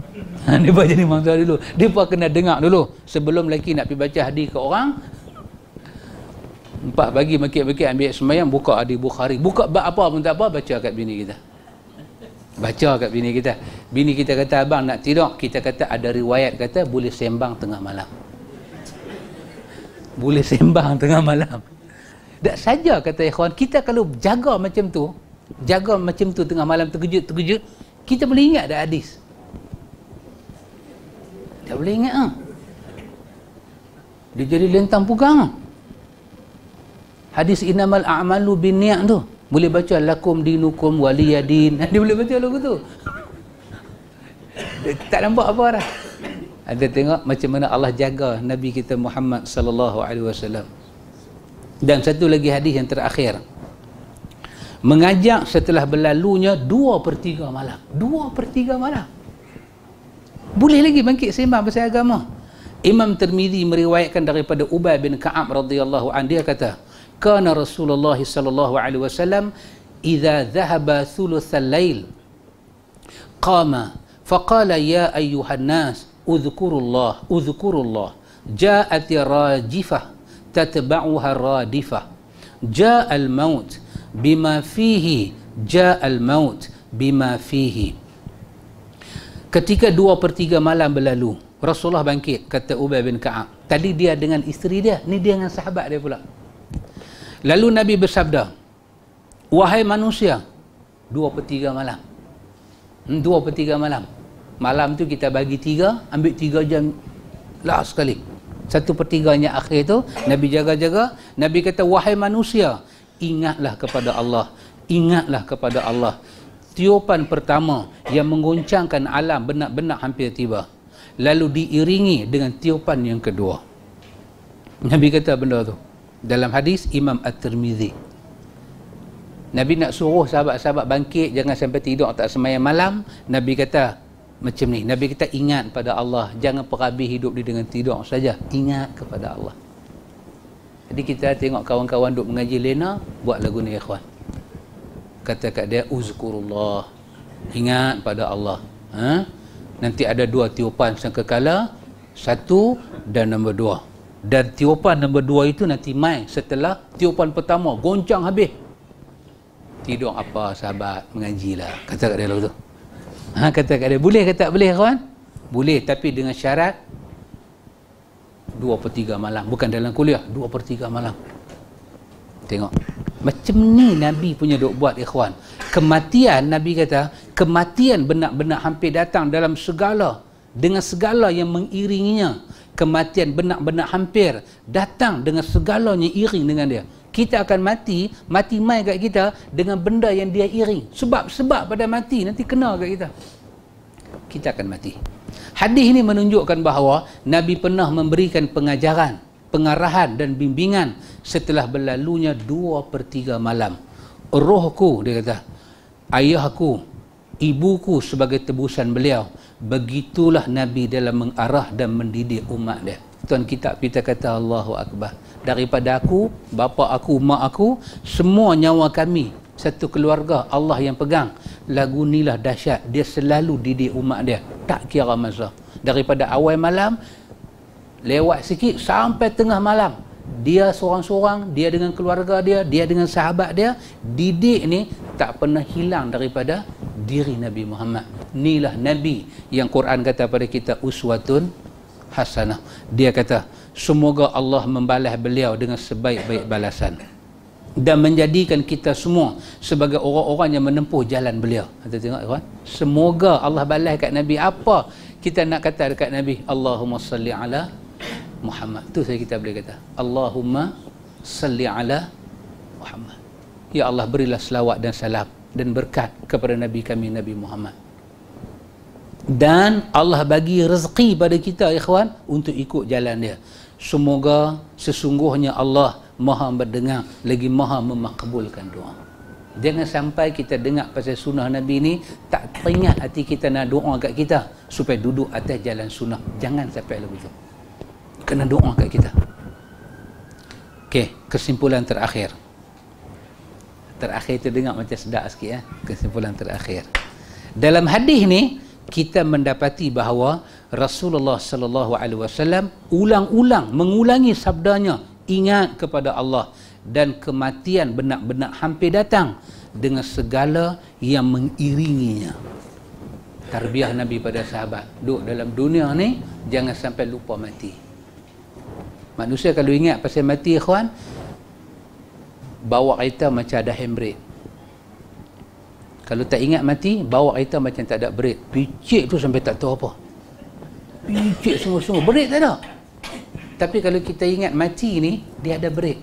[LAUGHS] dia pun jadi mangsa dulu. Dia pun kena dengar dulu. Sebelum lelaki nak pergi baca hadis ke orang, Empat pagi makin-makin ambil semayang, buka Adi Bukhari. Buka apa pun tak apa, baca kat bini kita. Baca kat bini kita. Bini kita kata, abang nak tidur. Kita kata, ada riwayat kata, boleh sembang tengah malam. [LAUGHS] Boleh sembang tengah malam. Tak saja kata ikhwan, kita kalau jaga macam tu, jaga macam tu tengah malam terkejut-terkejut, kita boleh ingat dah hadis. Tak boleh ingat Ha? Dia jadi lentang pugang Ha? hadis inamal a'malu bin niat tu boleh baca lakum dinukum waliyadin [LAUGHS] dia boleh baca lagu tu tak nampak apa lah? anda tengok macam mana Allah jaga Nabi kita Muhammad sallallahu alaihi wasallam. Dan satu lagi hadis yang terakhir. Mengajak setelah berlalunya 2/3 malam. 2/3 malam. Boleh lagi bangkit sembang pasal agama. Imam Tirmizi meriwayatkan daripada Ubay bin Ka'ab radhiyallahu anhu dia kata, kana Rasulullah sallallahu alaihi wasallam idza dhahaba thuluthal lail qama faqala ya ayyuhan nas udhkurullah udhkurullah ja'at rajifah tatba'uha radifah ja'a al maut bima fihi ja'a al maut bima fihi ketika dua per tiga malam berlalu Rasulullah bangkit kata Ubay bin Ka'ab tadi dia dengan isteri dia ni dia dengan sahabat dia pula Lalu Nabi bersabda, Wahai manusia, dua per tiga malam. Hmm, dua per tiga malam. Malam tu kita bagi tiga, ambil tiga jam lah sekali. Satu per tiganya akhir tu, Nabi jaga-jaga. Nabi kata, wahai manusia, ingatlah kepada Allah. Ingatlah kepada Allah. Tiupan pertama yang mengguncangkan alam benak-benak hampir tiba. Lalu diiringi dengan tiupan yang kedua. Nabi kata benda tu dalam hadis Imam At-Tirmizi Nabi nak suruh sahabat-sahabat bangkit jangan sampai tidur tak semayang malam Nabi kata macam ni Nabi kata ingat pada Allah jangan perhabi hidup dia dengan tidur saja ingat kepada Allah jadi kita tengok kawan-kawan duk mengaji Lena buat lagu ni ikhwan kata kat dia uzkurullah ingat pada Allah ha? nanti ada dua tiupan sangkakala satu dan nombor dua dan tiupan nombor dua itu nanti mai setelah tiupan pertama goncang habis tidur apa sahabat mengajilah kata kat dia lalu tu ha, kata kat dia boleh kata boleh kawan boleh tapi dengan syarat dua per tiga malam bukan dalam kuliah dua per tiga malam tengok macam ni Nabi punya duk buat ikhwan kematian Nabi kata kematian benak-benak hampir datang dalam segala dengan segala yang mengiringinya kematian benak-benak hampir datang dengan segalanya iring dengan dia. Kita akan mati, mati mai kat kita dengan benda yang dia iring. Sebab-sebab pada mati nanti kena kat kita. Kita akan mati. Hadis ini menunjukkan bahawa Nabi pernah memberikan pengajaran, pengarahan dan bimbingan setelah berlalunya dua per malam. Rohku, dia kata, ayahku, ibuku sebagai tebusan beliau, begitulah Nabi dalam mengarah dan mendidik umat dia. Tuan kita kita kata Allahu Akbar. Daripada aku, bapa aku, mak aku, semua nyawa kami satu keluarga Allah yang pegang. Lagu inilah dahsyat. Dia selalu didik umat dia. Tak kira masa. Daripada awal malam, lewat sikit sampai tengah malam dia seorang-seorang, dia dengan keluarga dia, dia dengan sahabat dia, didik ni tak pernah hilang daripada diri Nabi Muhammad. Inilah Nabi yang Quran kata pada kita uswatun hasanah. Dia kata, semoga Allah membalas beliau dengan sebaik-baik balasan dan menjadikan kita semua sebagai orang-orang yang menempuh jalan beliau. Kita tengok kawan. Semoga Allah balas kat Nabi apa kita nak kata dekat Nabi Allahumma salli ala Muhammad. Itu saya kita boleh kata. Allahumma salli ala Muhammad. Ya Allah berilah selawat dan salam dan berkat kepada Nabi kami Nabi Muhammad. Dan Allah bagi rezeki pada kita ikhwan untuk ikut jalan dia. Semoga sesungguhnya Allah maha berdengar lagi maha memakbulkan doa. Jangan sampai kita dengar pasal sunnah Nabi ni tak teringat hati kita nak doa kat kita supaya duduk atas jalan sunnah. Jangan sampai lebih begitu kena doa kat kita Okey, kesimpulan terakhir terakhir terdengar macam sedap sikit eh? kesimpulan terakhir dalam hadis ni kita mendapati bahawa Rasulullah sallallahu alaihi wasallam ulang-ulang mengulangi sabdanya ingat kepada Allah dan kematian benak-benak hampir datang dengan segala yang mengiringinya tarbiyah nabi pada sahabat duduk dalam dunia ni jangan sampai lupa mati Manusia kalau ingat pasal mati ikhwan bawa kereta macam ada handbrake. Kalau tak ingat mati, bawa kereta macam tak ada brake. Picit tu sampai tak tahu apa. Picit semua-semua. Brake tak ada. Tapi kalau kita ingat mati ni, dia ada brake.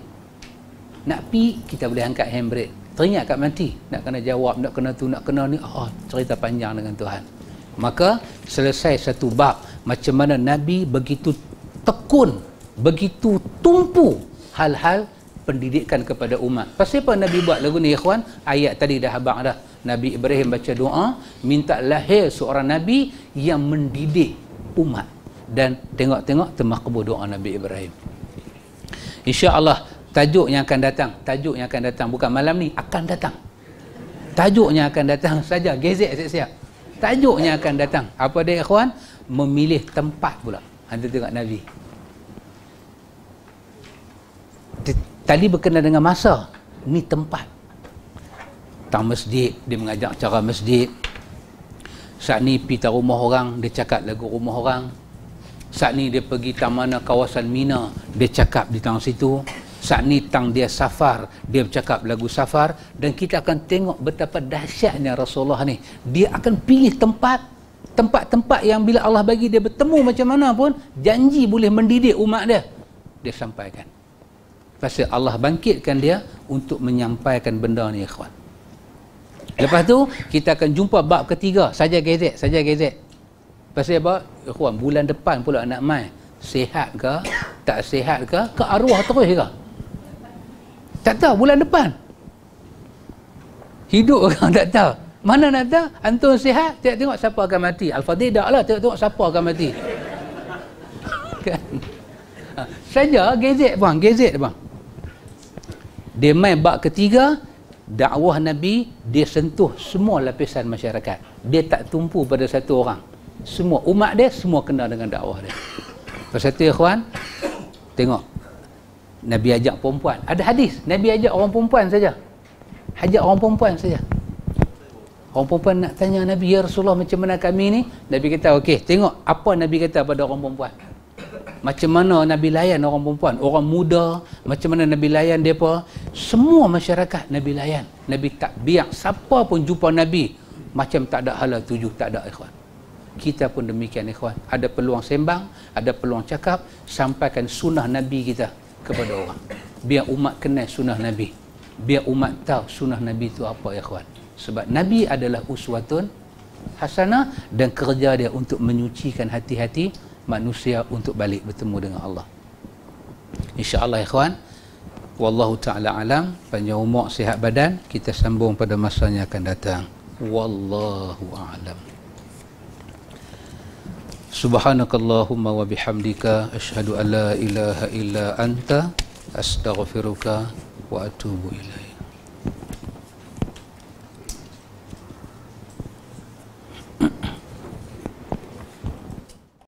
Nak pi, kita boleh angkat handbrake. Teringat kat mati. Nak kena jawab, nak kena tu, nak kena ni. Oh, cerita panjang dengan Tuhan. Maka, selesai satu bab. Macam mana Nabi begitu tekun begitu tumpu hal-hal pendidikan kepada umat. Pasal apa Nabi buat lagu ni ikhwan? Ayat tadi dah habang dah. Nabi Ibrahim baca doa, minta lahir seorang Nabi yang mendidik umat. Dan tengok-tengok termakbul doa Nabi Ibrahim. Insya Allah tajuk yang akan datang, tajuk yang akan datang bukan malam ni, akan datang. Tajuk yang akan datang saja, gezek siap-siap. Tajuk yang akan datang. Apa dia ikhwan? Memilih tempat pula. Anda tengok Nabi tadi berkenaan dengan masa ni tempat tentang masjid dia mengajak cara masjid saat ni pergi tak rumah orang dia cakap lagu rumah orang saat ni dia pergi tamana kawasan Mina dia cakap di tang situ saat ni tang dia safar dia cakap lagu safar dan kita akan tengok betapa dahsyatnya Rasulullah ni dia akan pilih tempat tempat-tempat yang bila Allah bagi dia bertemu macam mana pun janji boleh mendidik umat dia dia sampaikan Pasal Allah bangkitkan dia untuk menyampaikan benda ni ikhwan. Lepas tu kita akan jumpa bab ketiga, saja gezek, saja gezek. Pasal apa? Ikhwan, bulan depan pula nak main Sehat ke? Tak sehat ke? Ke arwah terus ke? Tak tahu bulan depan. Hidup orang [LAUGHS] tak tahu. Mana nak tahu? Antum sehat, tengok tengok siapa akan mati. Al-Fadidah lah, tengok tengok siapa akan mati. [LAUGHS] Kan? Ha, saja gezek bang, gezek bang dia main bab ketiga dakwah Nabi dia sentuh semua lapisan masyarakat dia tak tumpu pada satu orang semua umat dia semua kena dengan dakwah dia pasal tu ya ikhwan tengok Nabi ajak perempuan ada hadis Nabi ajak orang perempuan saja ajak orang perempuan saja orang perempuan nak tanya Nabi ya Rasulullah macam mana kami ni Nabi kata okey tengok apa Nabi kata pada orang perempuan macam mana Nabi layan orang perempuan, orang muda, macam mana Nabi layan mereka. Semua masyarakat Nabi layan. Nabi tak biar siapa pun jumpa Nabi, macam tak ada halal tujuh tak ada ikhwan. Kita pun demikian ikhwan. Ada peluang sembang, ada peluang cakap, sampaikan sunnah Nabi kita kepada orang. Biar umat kenal sunnah Nabi. Biar umat tahu sunnah Nabi itu apa ikhwan. Sebab Nabi adalah uswatun hasanah dan kerja dia untuk menyucikan hati-hati manusia untuk balik bertemu dengan Allah. Insya Allah, ikhwan, Wallahu ta'ala alam, panjang umur sihat badan, kita sambung pada masa yang akan datang. Wallahu a'lam. Subhanakallahumma wa bihamdika ashhadu an la ilaha illa anta astaghfiruka wa atubu ilaik. [CLEARS THROAT]